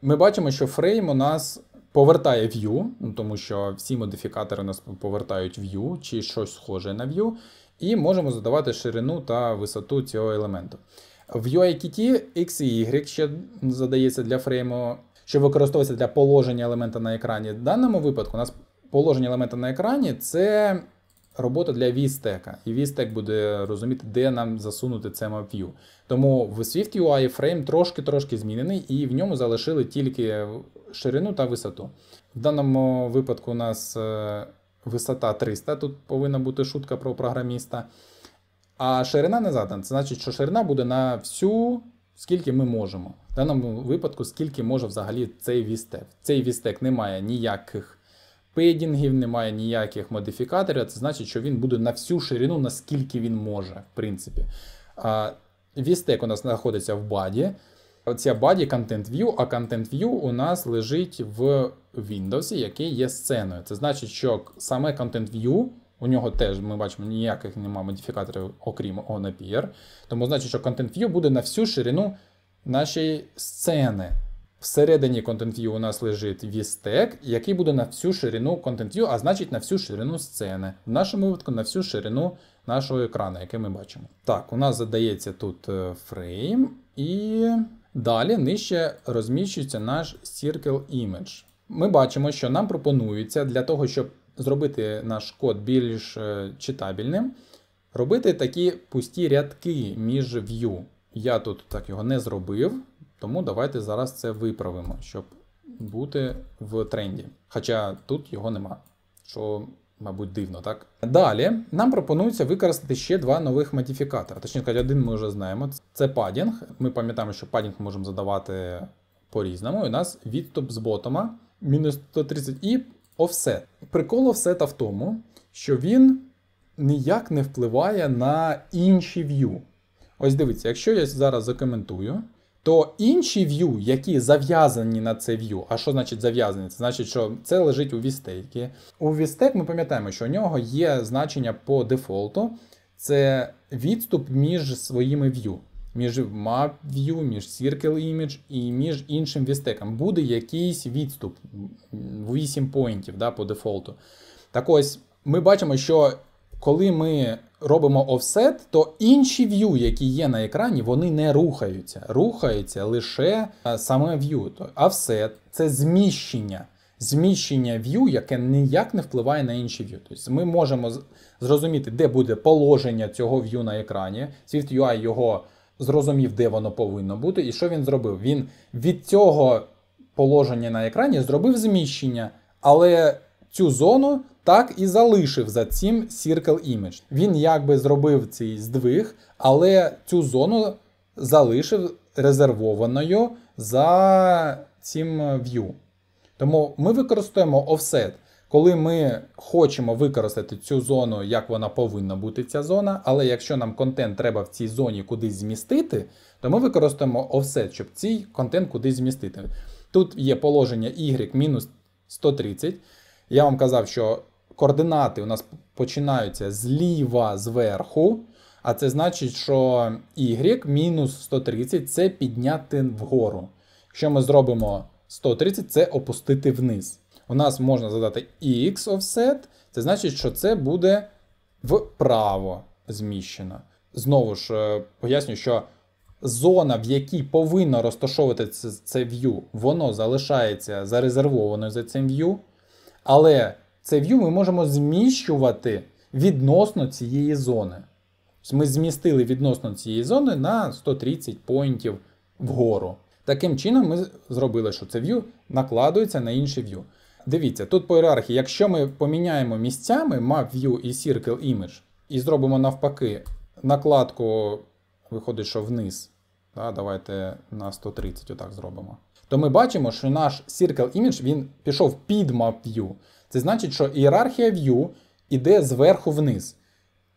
Ми бачимо, що фрейм у нас. Повертає View, ну, тому що всі модифікатори у нас повертають View чи щось схоже на View, і можемо задавати ширину та висоту цього елементу. В UIKit X і Y ще задається для фрейму, що використовується для положення елемента на екрані. В даному випадку у нас положення елемента на екрані це робота для VSTEC. І VSTEC буде розуміти, де нам засунути це MapView. Тому в Swift UI фрейм трошки-трошки змінений, і в ньому залишили тільки ширину та висоту. В даному випадку у нас е, висота 300. Тут повинна бути шутка про програміста. А ширина не задана. Це значить, що ширина буде на всю, скільки ми можемо. В даному випадку, скільки може взагалі цей вістек. Цей вістек не має ніяких педінгів, немає ніяких модифікаторів. Це значить, що він буде на всю ширину, наскільки він може, в принципі. А, Вістек у нас знаходиться в баді. Оця баді Content View, а Content View у нас лежить в Windows, який є сценою. Це значить, що саме Content View у нього теж ми бачимо ніяких нема модифікаторів, окрім OnAPR. Тому значить, що Content View буде на всю ширину нашої сцени. Всередині Content View у нас лежить VSTEC, який буде на всю ширину Content View, а значить на всю ширину сцени. В нашому випадку на всю ширину нашого екрану, який ми бачимо. Так, у нас задається тут е, фрейм, і далі нижче розміщується наш Circle Image. Ми бачимо, що нам пропонується для того, щоб зробити наш код більш е, читабельним, робити такі пусті рядки між view. Я тут так його не зробив, тому давайте зараз це виправимо, щоб бути в тренді. Хоча тут його нема. що Мабуть, дивно, так? Далі нам пропонується використати ще два нових модифікатора. Точніше, один ми вже знаємо. Це падінг. Ми пам'ятаємо, що падінг можемо задавати по-різному. І у нас відступ з ботома мінус 130 і офсет. Прикол офсета в тому, що він ніяк не впливає на інші в'ю. Ось дивіться, якщо я зараз закоментую, то інші в'ю, які зав'язані на це в'ю, а що значить зав'язані? Це значить, що це лежить у вістейки. У вістейк ми пам'ятаємо, що у нього є значення по дефолту, це відступ між своїми в'ю між MapView, між Circle Image і між іншим вістеком. Буде якийсь відступ 8 поінтів да, по дефолту. Так ось, ми бачимо, що коли ми робимо офсет, то інші в'ю, які є на екрані, вони не рухаються. Рухається лише саме в'ю. Офсет це зміщення. Зміщення в'ю, яке ніяк не впливає на інші в'ю. Тобто Ми можемо зрозуміти, де буде положення цього в'ю на екрані. SwiftUI його зрозумів, де воно повинно бути, і що він зробив. Він від цього положення на екрані зробив зміщення, але цю зону так і залишив за цим Circle Image. Він якби зробив цей здвиг, але цю зону залишив резервованою за цим view. Тому ми використаємо offset. Коли ми хочемо використати цю зону, як вона повинна бути, ця зона, але якщо нам контент треба в цій зоні кудись змістити, то ми використаємо offset, щоб цей контент кудись змістити. Тут є положення y-130. Я вам казав, що координати у нас починаються зліва зверху, а це значить, що y-130 це підняти вгору. Якщо ми зробимо 130, це опустити вниз у нас можна задати X offset, це значить, що це буде вправо зміщено. Знову ж е, пояснюю, що зона, в якій повинно розташовуватися це, це view, воно залишається зарезервованою за цим view. Але це view ми можемо зміщувати відносно цієї зони. Ми змістили відносно цієї зони на 130 поінтів вгору. Таким чином, ми зробили, що це view накладується на інше view дивіться, тут по ієрархії, якщо ми поміняємо місцями Map View і Circle Image, і зробимо навпаки накладку, виходить, що вниз. Да, Давайте на 130 отак зробимо. То ми бачимо, що наш Circle Image він пішов під Map View. Це значить, що ієрархія View іде зверху вниз.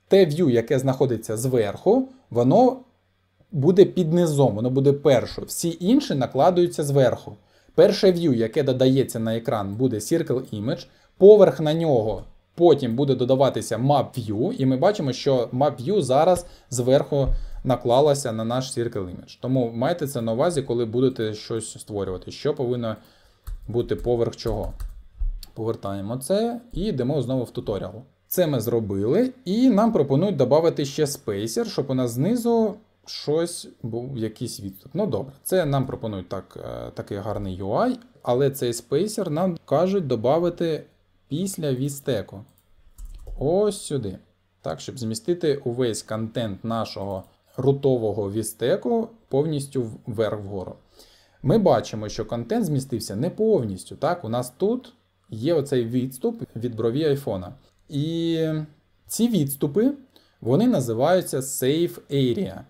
Те View, яке знаходиться зверху, воно буде під низом, воно буде перше. Всі інші накладаються зверху. Перше в'ю, яке додається на екран, буде Circle Image, поверх на нього. Потім буде додаватися MapView, і ми бачимо, що MapView зараз зверху наклалася на наш Circle Image. Тому майте це на увазі, коли будете щось створювати, що повинно бути поверх чого. Повертаємо це і йдемо знову в туторіал. Це ми зробили, і нам пропонують додати ще спейсер, щоб у нас знизу щось був якийсь відступ. Ну добре, це нам пропонують так, е, такий гарний UI, але цей спейсер нам кажуть додати після вістеку. Ось сюди. Так, щоб змістити увесь контент нашого рутового вістеку повністю вверх вгору. Ми бачимо, що контент змістився не повністю. Так, у нас тут є оцей відступ від брові айфона. І ці відступи вони називаються Safe Area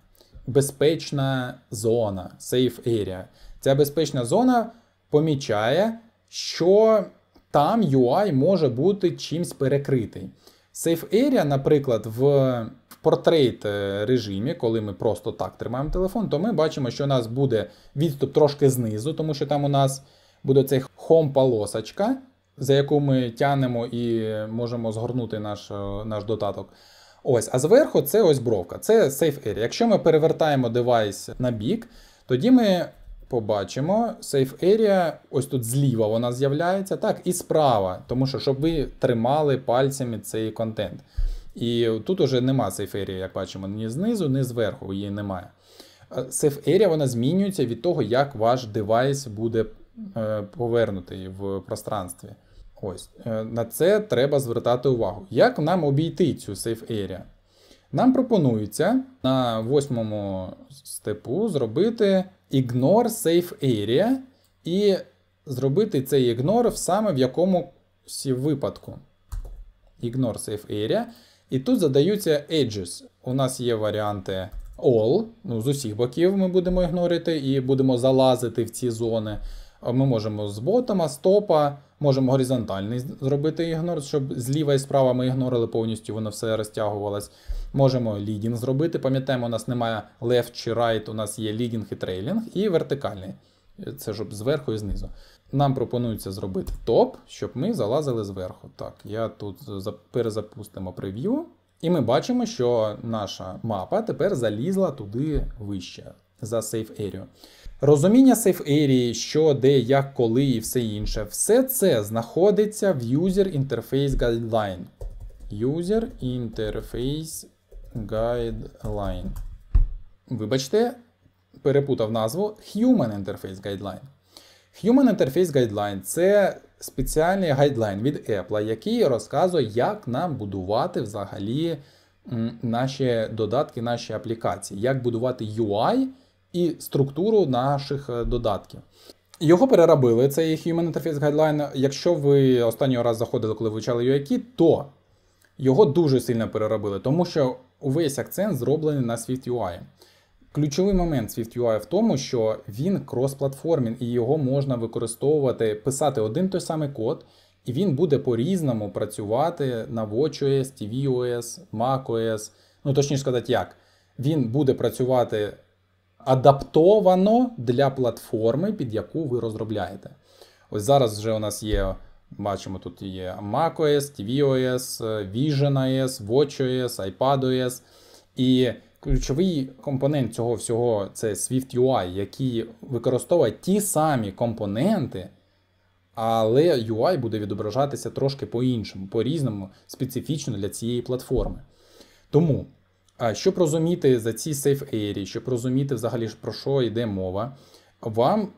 безпечна зона, safe area. Ця безпечна зона помічає, що там UI може бути чимось перекритий. Safe area, наприклад, в портрейт е, режимі, коли ми просто так тримаємо телефон, то ми бачимо, що у нас буде відступ трошки знизу, тому що там у нас буде цей хом-полосочка, за яку ми тянемо і можемо згорнути наш, е, наш додаток. Ось, А зверху це ось бровка, це Safe Area. Якщо ми перевертаємо девайс на бік, тоді ми побачимо Safe Area, ось тут зліва вона з'являється, так, і справа, тому що щоб ви тримали пальцями цей контент. І тут уже нема Safe Area, як бачимо, ні знизу, ні зверху її немає. Safe Area вона змінюється від того, як ваш девайс буде е, повернутий в пространстві. Ось, е, На це треба звертати увагу. Як нам обійти цю Safe Area? Нам пропонується на восьмому степу зробити ігнор Safe Area і зробити цей ігнор саме в якомусь випадку. Ignore Safe Area. І тут задаються edges. У нас є варіанти all. ну З усіх боків ми будемо ігнорити і будемо залазити в ці зони. Ми можемо з ботома, з топа, можемо горизонтальний зробити ігнор, щоб зліва і справа ми ігнорили повністю, воно все розтягувалось. Можемо лідінг зробити. Пам'ятаємо, у нас немає left чи right, у нас є лідінг і трейлінг, і вертикальний. Це щоб зверху і знизу. Нам пропонується зробити топ, щоб ми залазили зверху. Так, я тут перезапустимо прев'ю. І ми бачимо, що наша мапа тепер залізла туди вище за Safe Area. Розуміння сейф-ерії, що, де, як, коли і все інше, все це знаходиться в User Interface Guideline. User Interface Guideline. Вибачте, перепутав назву Human Interface Guideline. Human Interface Guideline це спеціальний гайдлайн від Apple, який розказує, як нам будувати взагалі наші додатки, наші аплікації, як будувати UI і структуру наших е, додатків. Його переробили, це є Human Interface Guideline. Якщо ви останнього раз заходили, коли вивчали UIKit, то його дуже сильно переробили, тому що увесь акцент зроблений на Swift UI. Ключовий момент Swift UI в тому, що він кросплатформін і його можна використовувати, писати один той самий код, і він буде по-різному працювати на WatchOS, tvOS, macOS, ну точніше сказати, як. Він буде працювати адаптовано для платформи, під яку ви розробляєте. Ось зараз вже у нас є. Бачимо, тут є macOS, tvOS, VisionOS, WatchOS, iPadOS. І ключовий компонент цього всього це SwiftUI, який використовує ті самі компоненти, але UI буде відображатися трошки по-іншому, по-різному, специфічно для цієї платформи. Тому а щоб розуміти за ці safe area, щоб розуміти взагалі про що йде мова, вам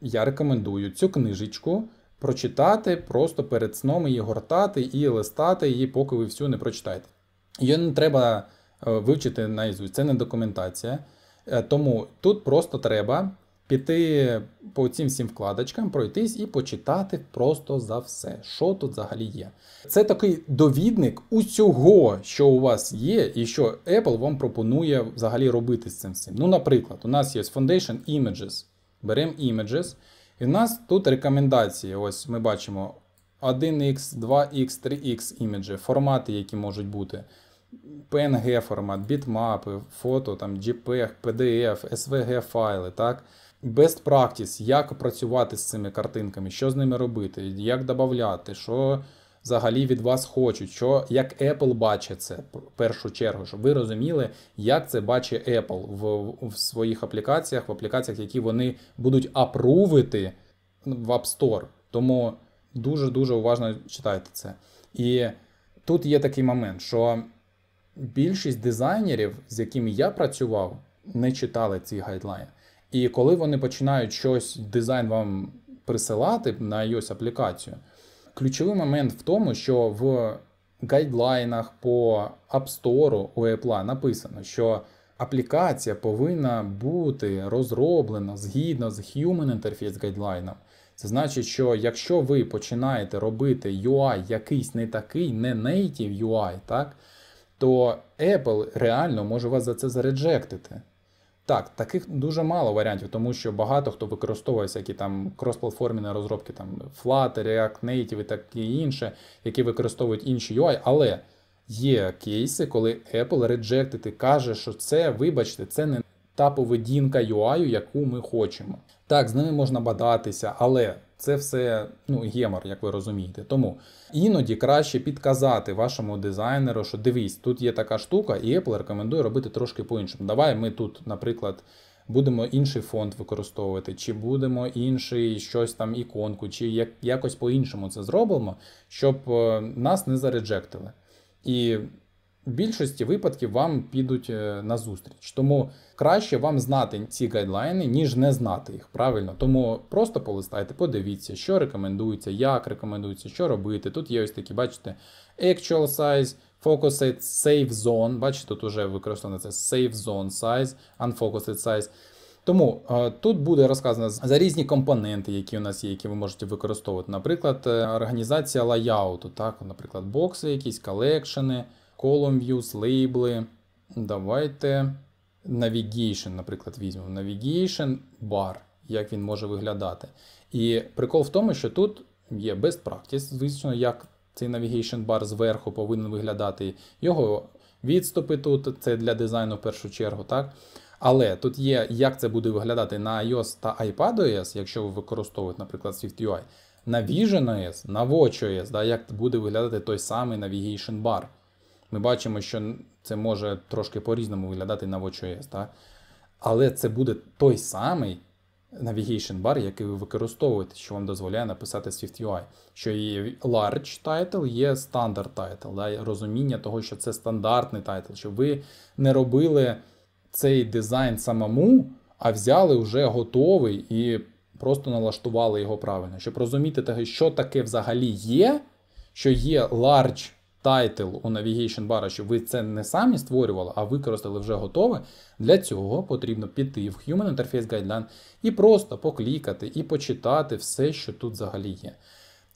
я рекомендую цю книжечку прочитати просто перед сном її гортати і листати її, поки ви всю не прочитаєте. Її не треба е, вивчити наїзу, це не документація. Е, тому тут просто треба піти по цим всім вкладочкам, пройтись і почитати просто за все, що тут взагалі є. Це такий довідник усього, що у вас є, і що Apple вам пропонує взагалі робити з цим всім. Ну, наприклад, у нас є Foundation Images. Беремо Images. І в нас тут рекомендації. Ось ми бачимо 1x, 2x, 3x іміджі, формати, які можуть бути. PNG формат, бітмапи, фото, там, JPEG, PDF, SVG файли. так? best practice, як працювати з цими картинками, що з ними робити, як додати, що взагалі від вас хочуть, що як Apple бачить це в першу чергу, щоб ви розуміли, як це бачить Apple в, в своїх аплікаціях, в аплікаціях, які вони будуть апрувити в App Store. Тому дуже-дуже уважно читайте це. І тут є такий момент, що більшість дизайнерів, з якими я працював, не читали ці гайдлайни. І коли вони починають щось дизайн вам присилати на iOS аплікацію, ключовий момент в тому, що в гайдлайнах по App Store у Apple написано, що аплікація повинна бути розроблена згідно з Human Interface Guideline. Це значить, що якщо ви починаєте робити UI якийсь не такий, не native UI, так, то Apple реально може вас за це зареджектити. Так, таких дуже мало варіантів, тому що багато хто використовує всякі там кросплатформі розробки, там Flutter, React Native і таке інше, які використовують інші UI, але є кейси, коли Apple і каже, що це, вибачте, це не та поведінка UI, яку ми хочемо. Так, з ними можна бадатися, але це все ну, гемор, як ви розумієте. Тому іноді краще підказати вашому дизайнеру, що дивись, тут є така штука, і Apple рекомендує робити трошки по-іншому. Давай ми тут, наприклад, будемо інший фонд використовувати, чи будемо інший щось там іконку, чи як, якось по-іншому це зробимо, щоб е, нас не зареджектили. І в більшості випадків вам підуть е, на зустріч. Тому краще вам знати ці гайдлайни, ніж не знати їх. Правильно, тому просто полистайте, подивіться, що рекомендується, як рекомендується, що робити. Тут є ось такі, бачите, actual size. Focused Safe Zone, бачите, тут вже використано це Safe Zone Size, Unfocused Size. Тому е, тут буде розказано за різні компоненти, які у нас є, які ви можете використовувати. Наприклад, е, організація лаяуту, так, наприклад, бокси, якісь колекшени. Column Views, лейбли. Давайте Navigation, наприклад, візьмемо. Navigation Bar, як він може виглядати. І прикол в тому, що тут є best practice, звісно, як цей Navigation Bar зверху повинен виглядати. Його відступи тут, це для дизайну в першу чергу. так? Але тут є, як це буде виглядати на iOS та iPadOS, якщо ви використовуєте, наприклад, SwiftUI, на VisionOS, на WatchOS, да, як буде виглядати той самий Navigation Bar. Ми бачимо, що це може трошки по-різному виглядати на WatchOS. Так? Але це буде той самий navigation bar, який ви використовуєте, що вам дозволяє написати Swift UI, Що є large title, є standard title, да? розуміння того, що це стандартний тайтл, щоб ви не робили цей дизайн самому, а взяли вже готовий і просто налаштували його правильно, щоб розуміти, що таке взагалі є, що є large тайтл у Navigation Bar, що ви це не самі створювали, а використали вже готове. Для цього потрібно піти в Human Interface Guideline і просто поклікати і почитати все, що тут взагалі є.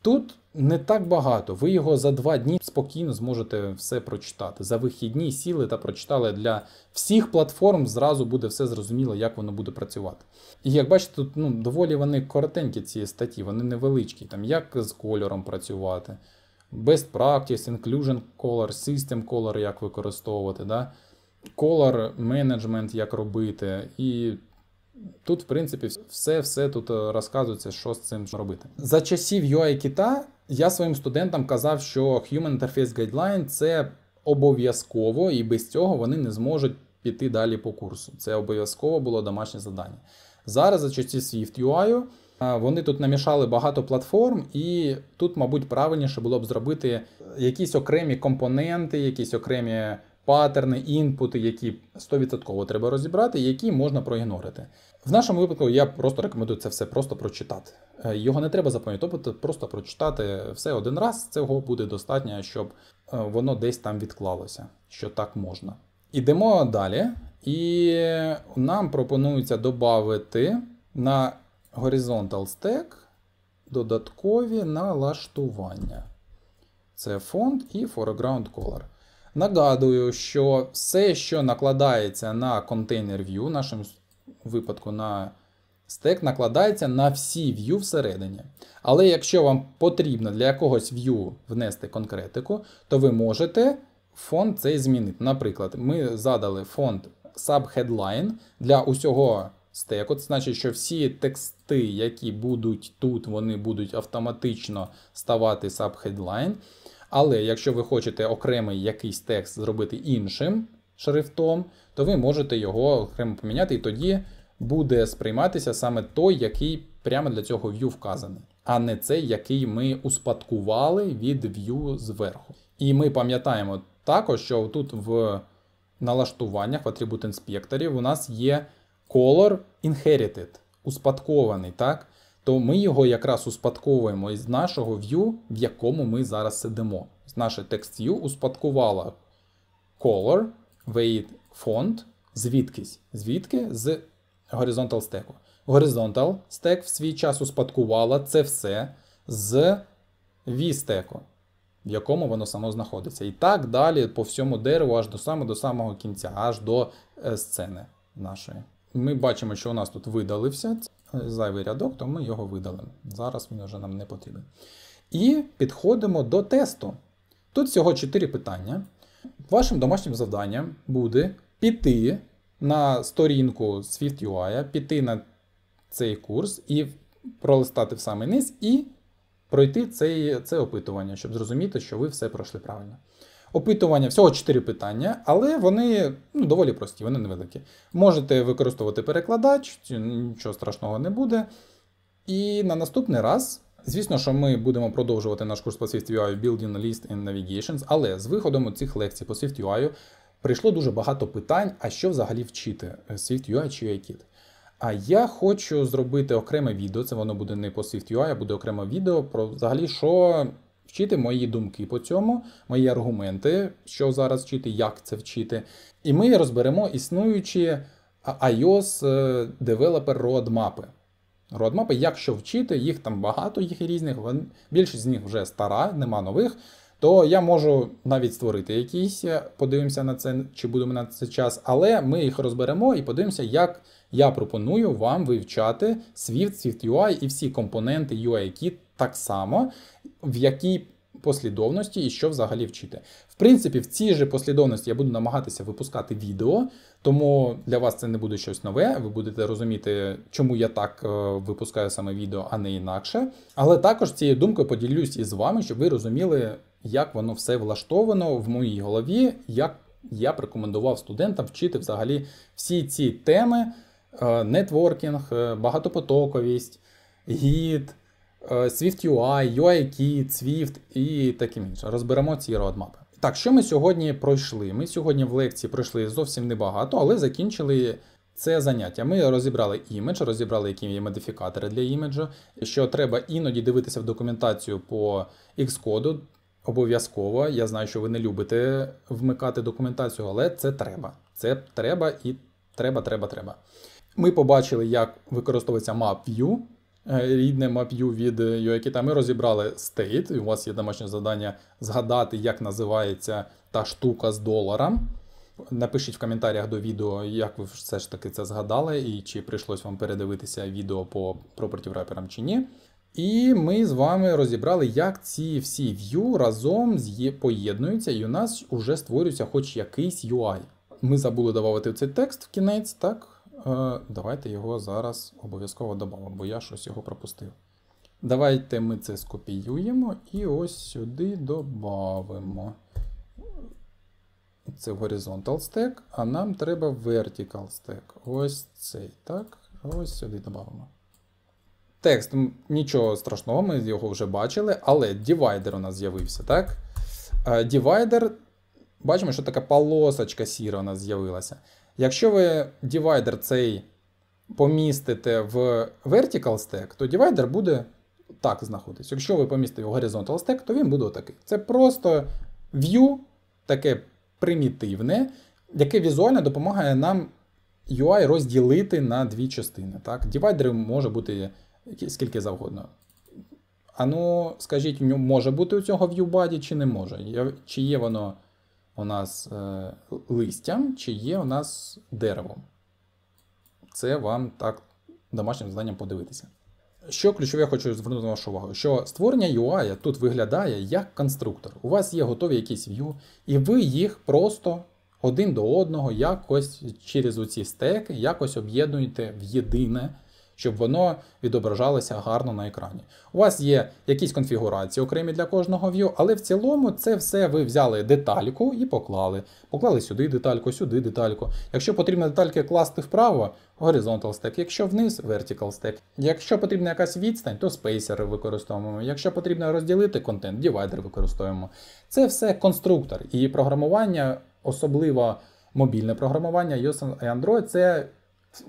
Тут не так багато, ви його за два дні спокійно зможете все прочитати. За вихідні сіли та прочитали для всіх платформ, зразу буде все зрозуміло, як воно буде працювати. І як бачите, тут ну, доволі вони коротенькі ці статті, вони невеличкі, там як з кольором працювати. Best Practice, Inclusion Color, System Color, як використовувати, да? Color Management, як робити. І тут, в принципі, все-все тут е, розказується, що з цим робити. За часів UI кита я своїм студентам казав, що Human Interface Guideline це обов'язково, і без цього вони не зможуть піти далі по курсу. Це обов'язково було домашнє завдання. Зараз за часів Swift UI вони тут намішали багато платформ, і тут, мабуть, правильніше було б зробити якісь окремі компоненти, якісь окремі паттерни, інпути, які 100% треба розібрати, які можна проігнорити. В нашому випадку я просто рекомендую це все просто прочитати. Е, його не треба запам'ятовувати, тобто просто прочитати все один раз. Цього буде достатньо, щоб е, воно десь там відклалося, що так можна. Ідемо далі, і нам пропонується додати на Horizontal Stack, додаткові налаштування. Це фонд і foreground color. Нагадую, що все, що накладається на контейнер в'ю, в нашому випадку на стек, накладається на всі в'ю всередині. Але якщо вам потрібно для якогось View внести конкретику, то ви можете фонд цей змінити. Наприклад, ми задали фонд subheadline для усього стек. От значить, що всі тексти, які будуть тут, вони будуть автоматично ставати subheadline. Але якщо ви хочете окремий якийсь текст зробити іншим шрифтом, то ви можете його окремо поміняти, і тоді буде сприйматися саме той, який прямо для цього view вказаний, а не цей, який ми успадкували від view зверху. І ми пам'ятаємо також, що тут в налаштуваннях в атрибут інспекторів у нас є Color inherited, успадкований, так? то ми його якраз успадковуємо із нашого view, в якому ми зараз сидимо. Наше text view успадкувала color, weight, font, звідкись, звідки з horizontal стеку. Horizontal стек в свій час успадкувала це все з V-стеку, в якому воно само знаходиться. І так далі по всьому дереву, аж до, саме, до самого кінця, аж до е, сцени нашої. Ми бачимо, що у нас тут видалився зайвий рядок, то ми його видали. Зараз він вже нам не потрібен. І підходимо до тесту. Тут всього 4 питання. Вашим домашнім завданням буде піти на сторінку SwiftUI, піти на цей курс і пролистати в самий низ і пройти це, це опитування, щоб зрозуміти, що ви все пройшли правильно. Опитування всього чотири питання, але вони ну, доволі прості, вони невеликі. Можете використовувати перекладач, нічого страшного не буде. І на наступний раз, звісно, що ми будемо продовжувати наш курс по Swift UI Building List and Navigations, але з виходом цих лекцій по Swift UI прийшло дуже багато питань, а що взагалі вчити е, Swift UI чи iKit. А я хочу зробити окреме відео, це воно буде не по Swift UI, а буде окреме відео про взагалі, що вчити мої думки по цьому, мої аргументи, що зараз вчити, як це вчити. І ми розберемо існуючі iOS Developer roadmap. Roadmap, якщо вчити, їх там багато, їх різних, більшість з них вже стара, нема нових. То я можу навіть створити якісь, е, подивимося на це, чи будемо на це час, але ми їх розберемо і подивимося, як я пропоную вам вивчати Swift, Swift UI і всі компоненти UI-кіт так само в якій послідовності і що взагалі вчити. В принципі, в цій же послідовності я буду намагатися випускати відео, тому для вас це не буде щось нове. Ви будете розуміти, чому я так е, випускаю саме відео, а не інакше. Але також цією думкою поділюсь із вами, щоб ви розуміли, як воно все влаштовано в моїй голові. як я б рекомендував студентам вчити взагалі всі ці теми: е, нетворкінг, е, багатопотоковість, гід, Е, Swift UI, UIKit, Swift і таким інше. Розберемо ці родмапи. Так, що ми сьогодні пройшли? Ми сьогодні в лекції пройшли зовсім небагато, але закінчили це заняття. Ми розібрали імідж, розібрали, які є модифікатори для іміджу, що треба іноді дивитися в документацію по X-коду. Обов'язково, я знаю, що ви не любите вмикати документацію, але це треба. Це треба і треба, треба, треба. Ми побачили, як використовується MapView. Е, рідне мап'ю від UaKita. Е, ми розібрали state, і у вас є домашнє завдання згадати, як називається та штука з доларом. Напишіть в коментарях до відео, як ви все ж таки це згадали, і чи прийшлось вам передивитися відео по property wrapper чи ні. І ми з вами розібрали, як ці всі в'ю разом поєднуються, і у нас вже створюється хоч якийсь UI. Ми забули додавати цей текст в кінець, так? Е, давайте його зараз обов'язково додамо, бо я щось його пропустив. Давайте ми це скопіюємо і ось сюди додамо. Це horizontal стек, а нам треба вертикал стек. Ось цей. так? Ось сюди додамо. Текст нічого страшного, ми його вже бачили, але дівайдер у нас з'явився, так? Е, дівайдер. Бачимо, що така полосочка сіра у нас з'явилася. Якщо ви дівайдер цей помістите в vertical stack, то дівайдер буде так знаходитися. Якщо ви помістите його horizontal stack, то він буде отакий. Це просто view, таке примітивне, яке візуально допомагає нам UI розділити на дві частини. Так? Дівайдери може бути скільки завгодно. А ну, скажіть, може бути у цього ViewBuddy чи не може? Чи є воно у нас е, листям, чи є у нас деревом. Це вам так домашнім завданням подивитися. Що ключове, я хочу звернути вашу увагу, що створення UI тут виглядає як конструктор. У вас є готові якісь view, і ви їх просто один до одного якось через оці стеки якось об'єднуєте в єдине щоб воно відображалося гарно на екрані. У вас є якісь конфігурації окремі для кожного view, але в цілому це все ви взяли детальку і поклали. Поклали сюди детальку, сюди детальку. Якщо потрібно детальки класти вправо, горизонтал стек, якщо вниз вертикал стек. Якщо потрібна якась відстань, то спейсери використовуємо. Якщо потрібно розділити контент, дівайдер використовуємо. Це все конструктор і програмування, особливо мобільне програмування iOS і Android це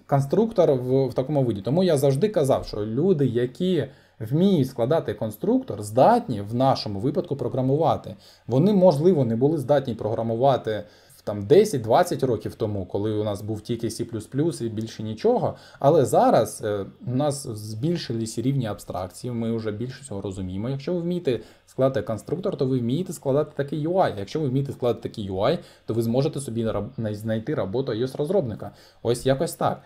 конструктор в, в такому виді. Тому я завжди казав, що люди, які вміють складати конструктор, здатні в нашому випадку програмувати. Вони, можливо, не були здатні програмувати там 10-20 років тому, коли у нас був тільки C++ і більше нічого. Але зараз е, у нас збільшились рівні абстракції, ми вже більше цього розуміємо. Якщо ви вмієте складати конструктор, то ви вмієте складати такий UI. Якщо ви вмієте складати такий UI, то ви зможете собі знайти роботу ios розробника. Ось якось так.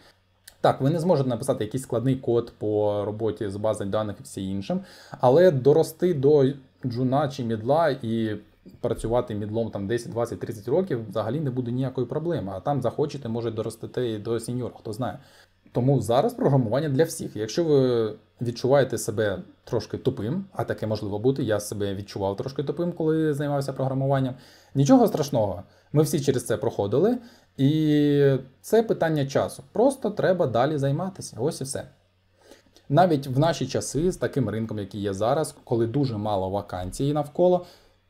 Так, ви не зможете написати якийсь складний код по роботі з базою даних і всі іншим, але дорости до джуна чи мідла і працювати мідлом там 10, 20, 30 років, взагалі не буде ніякої проблеми. А там захочете, може доростити і до сеньора, хто знає. Тому зараз програмування для всіх. Якщо ви відчуваєте себе трошки тупим, а таке можливо бути, я себе відчував трошки тупим, коли займався програмуванням. Нічого страшного, ми всі через це проходили, і це питання часу. Просто треба далі займатися. Ось і все. Навіть в наші часи з таким ринком, який є зараз, коли дуже мало вакансій навколо,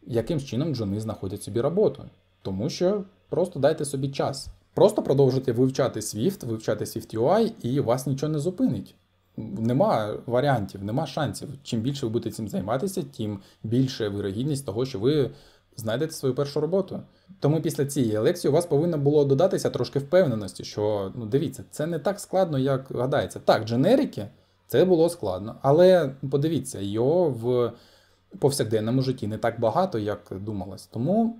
яким чином джуни знаходять собі роботу. Тому що просто дайте собі час. Просто продовжуйте вивчати Swift, вивчати Swift UI, і вас нічого не зупинить. Нема варіантів, нема шансів. Чим більше ви будете цим займатися, тим більше вирогідність того, що ви знайдете свою першу роботу. Тому після цієї лекції у вас повинно було додатися трошки впевненості, що ну дивіться, це не так складно, як гадається. Так, дженерики це було складно, але подивіться, його в повсякденному житті не так багато, як думалось. Тому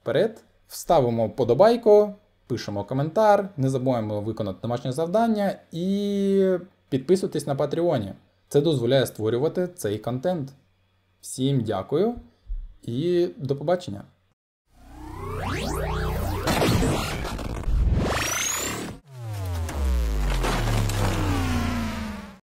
вперед вставимо подобайку, пишемо коментар, не забуваємо виконати домашнє завдання і підписуйтесь на Патреоні. Це дозволяє створювати цей контент. Всім дякую і до побачення!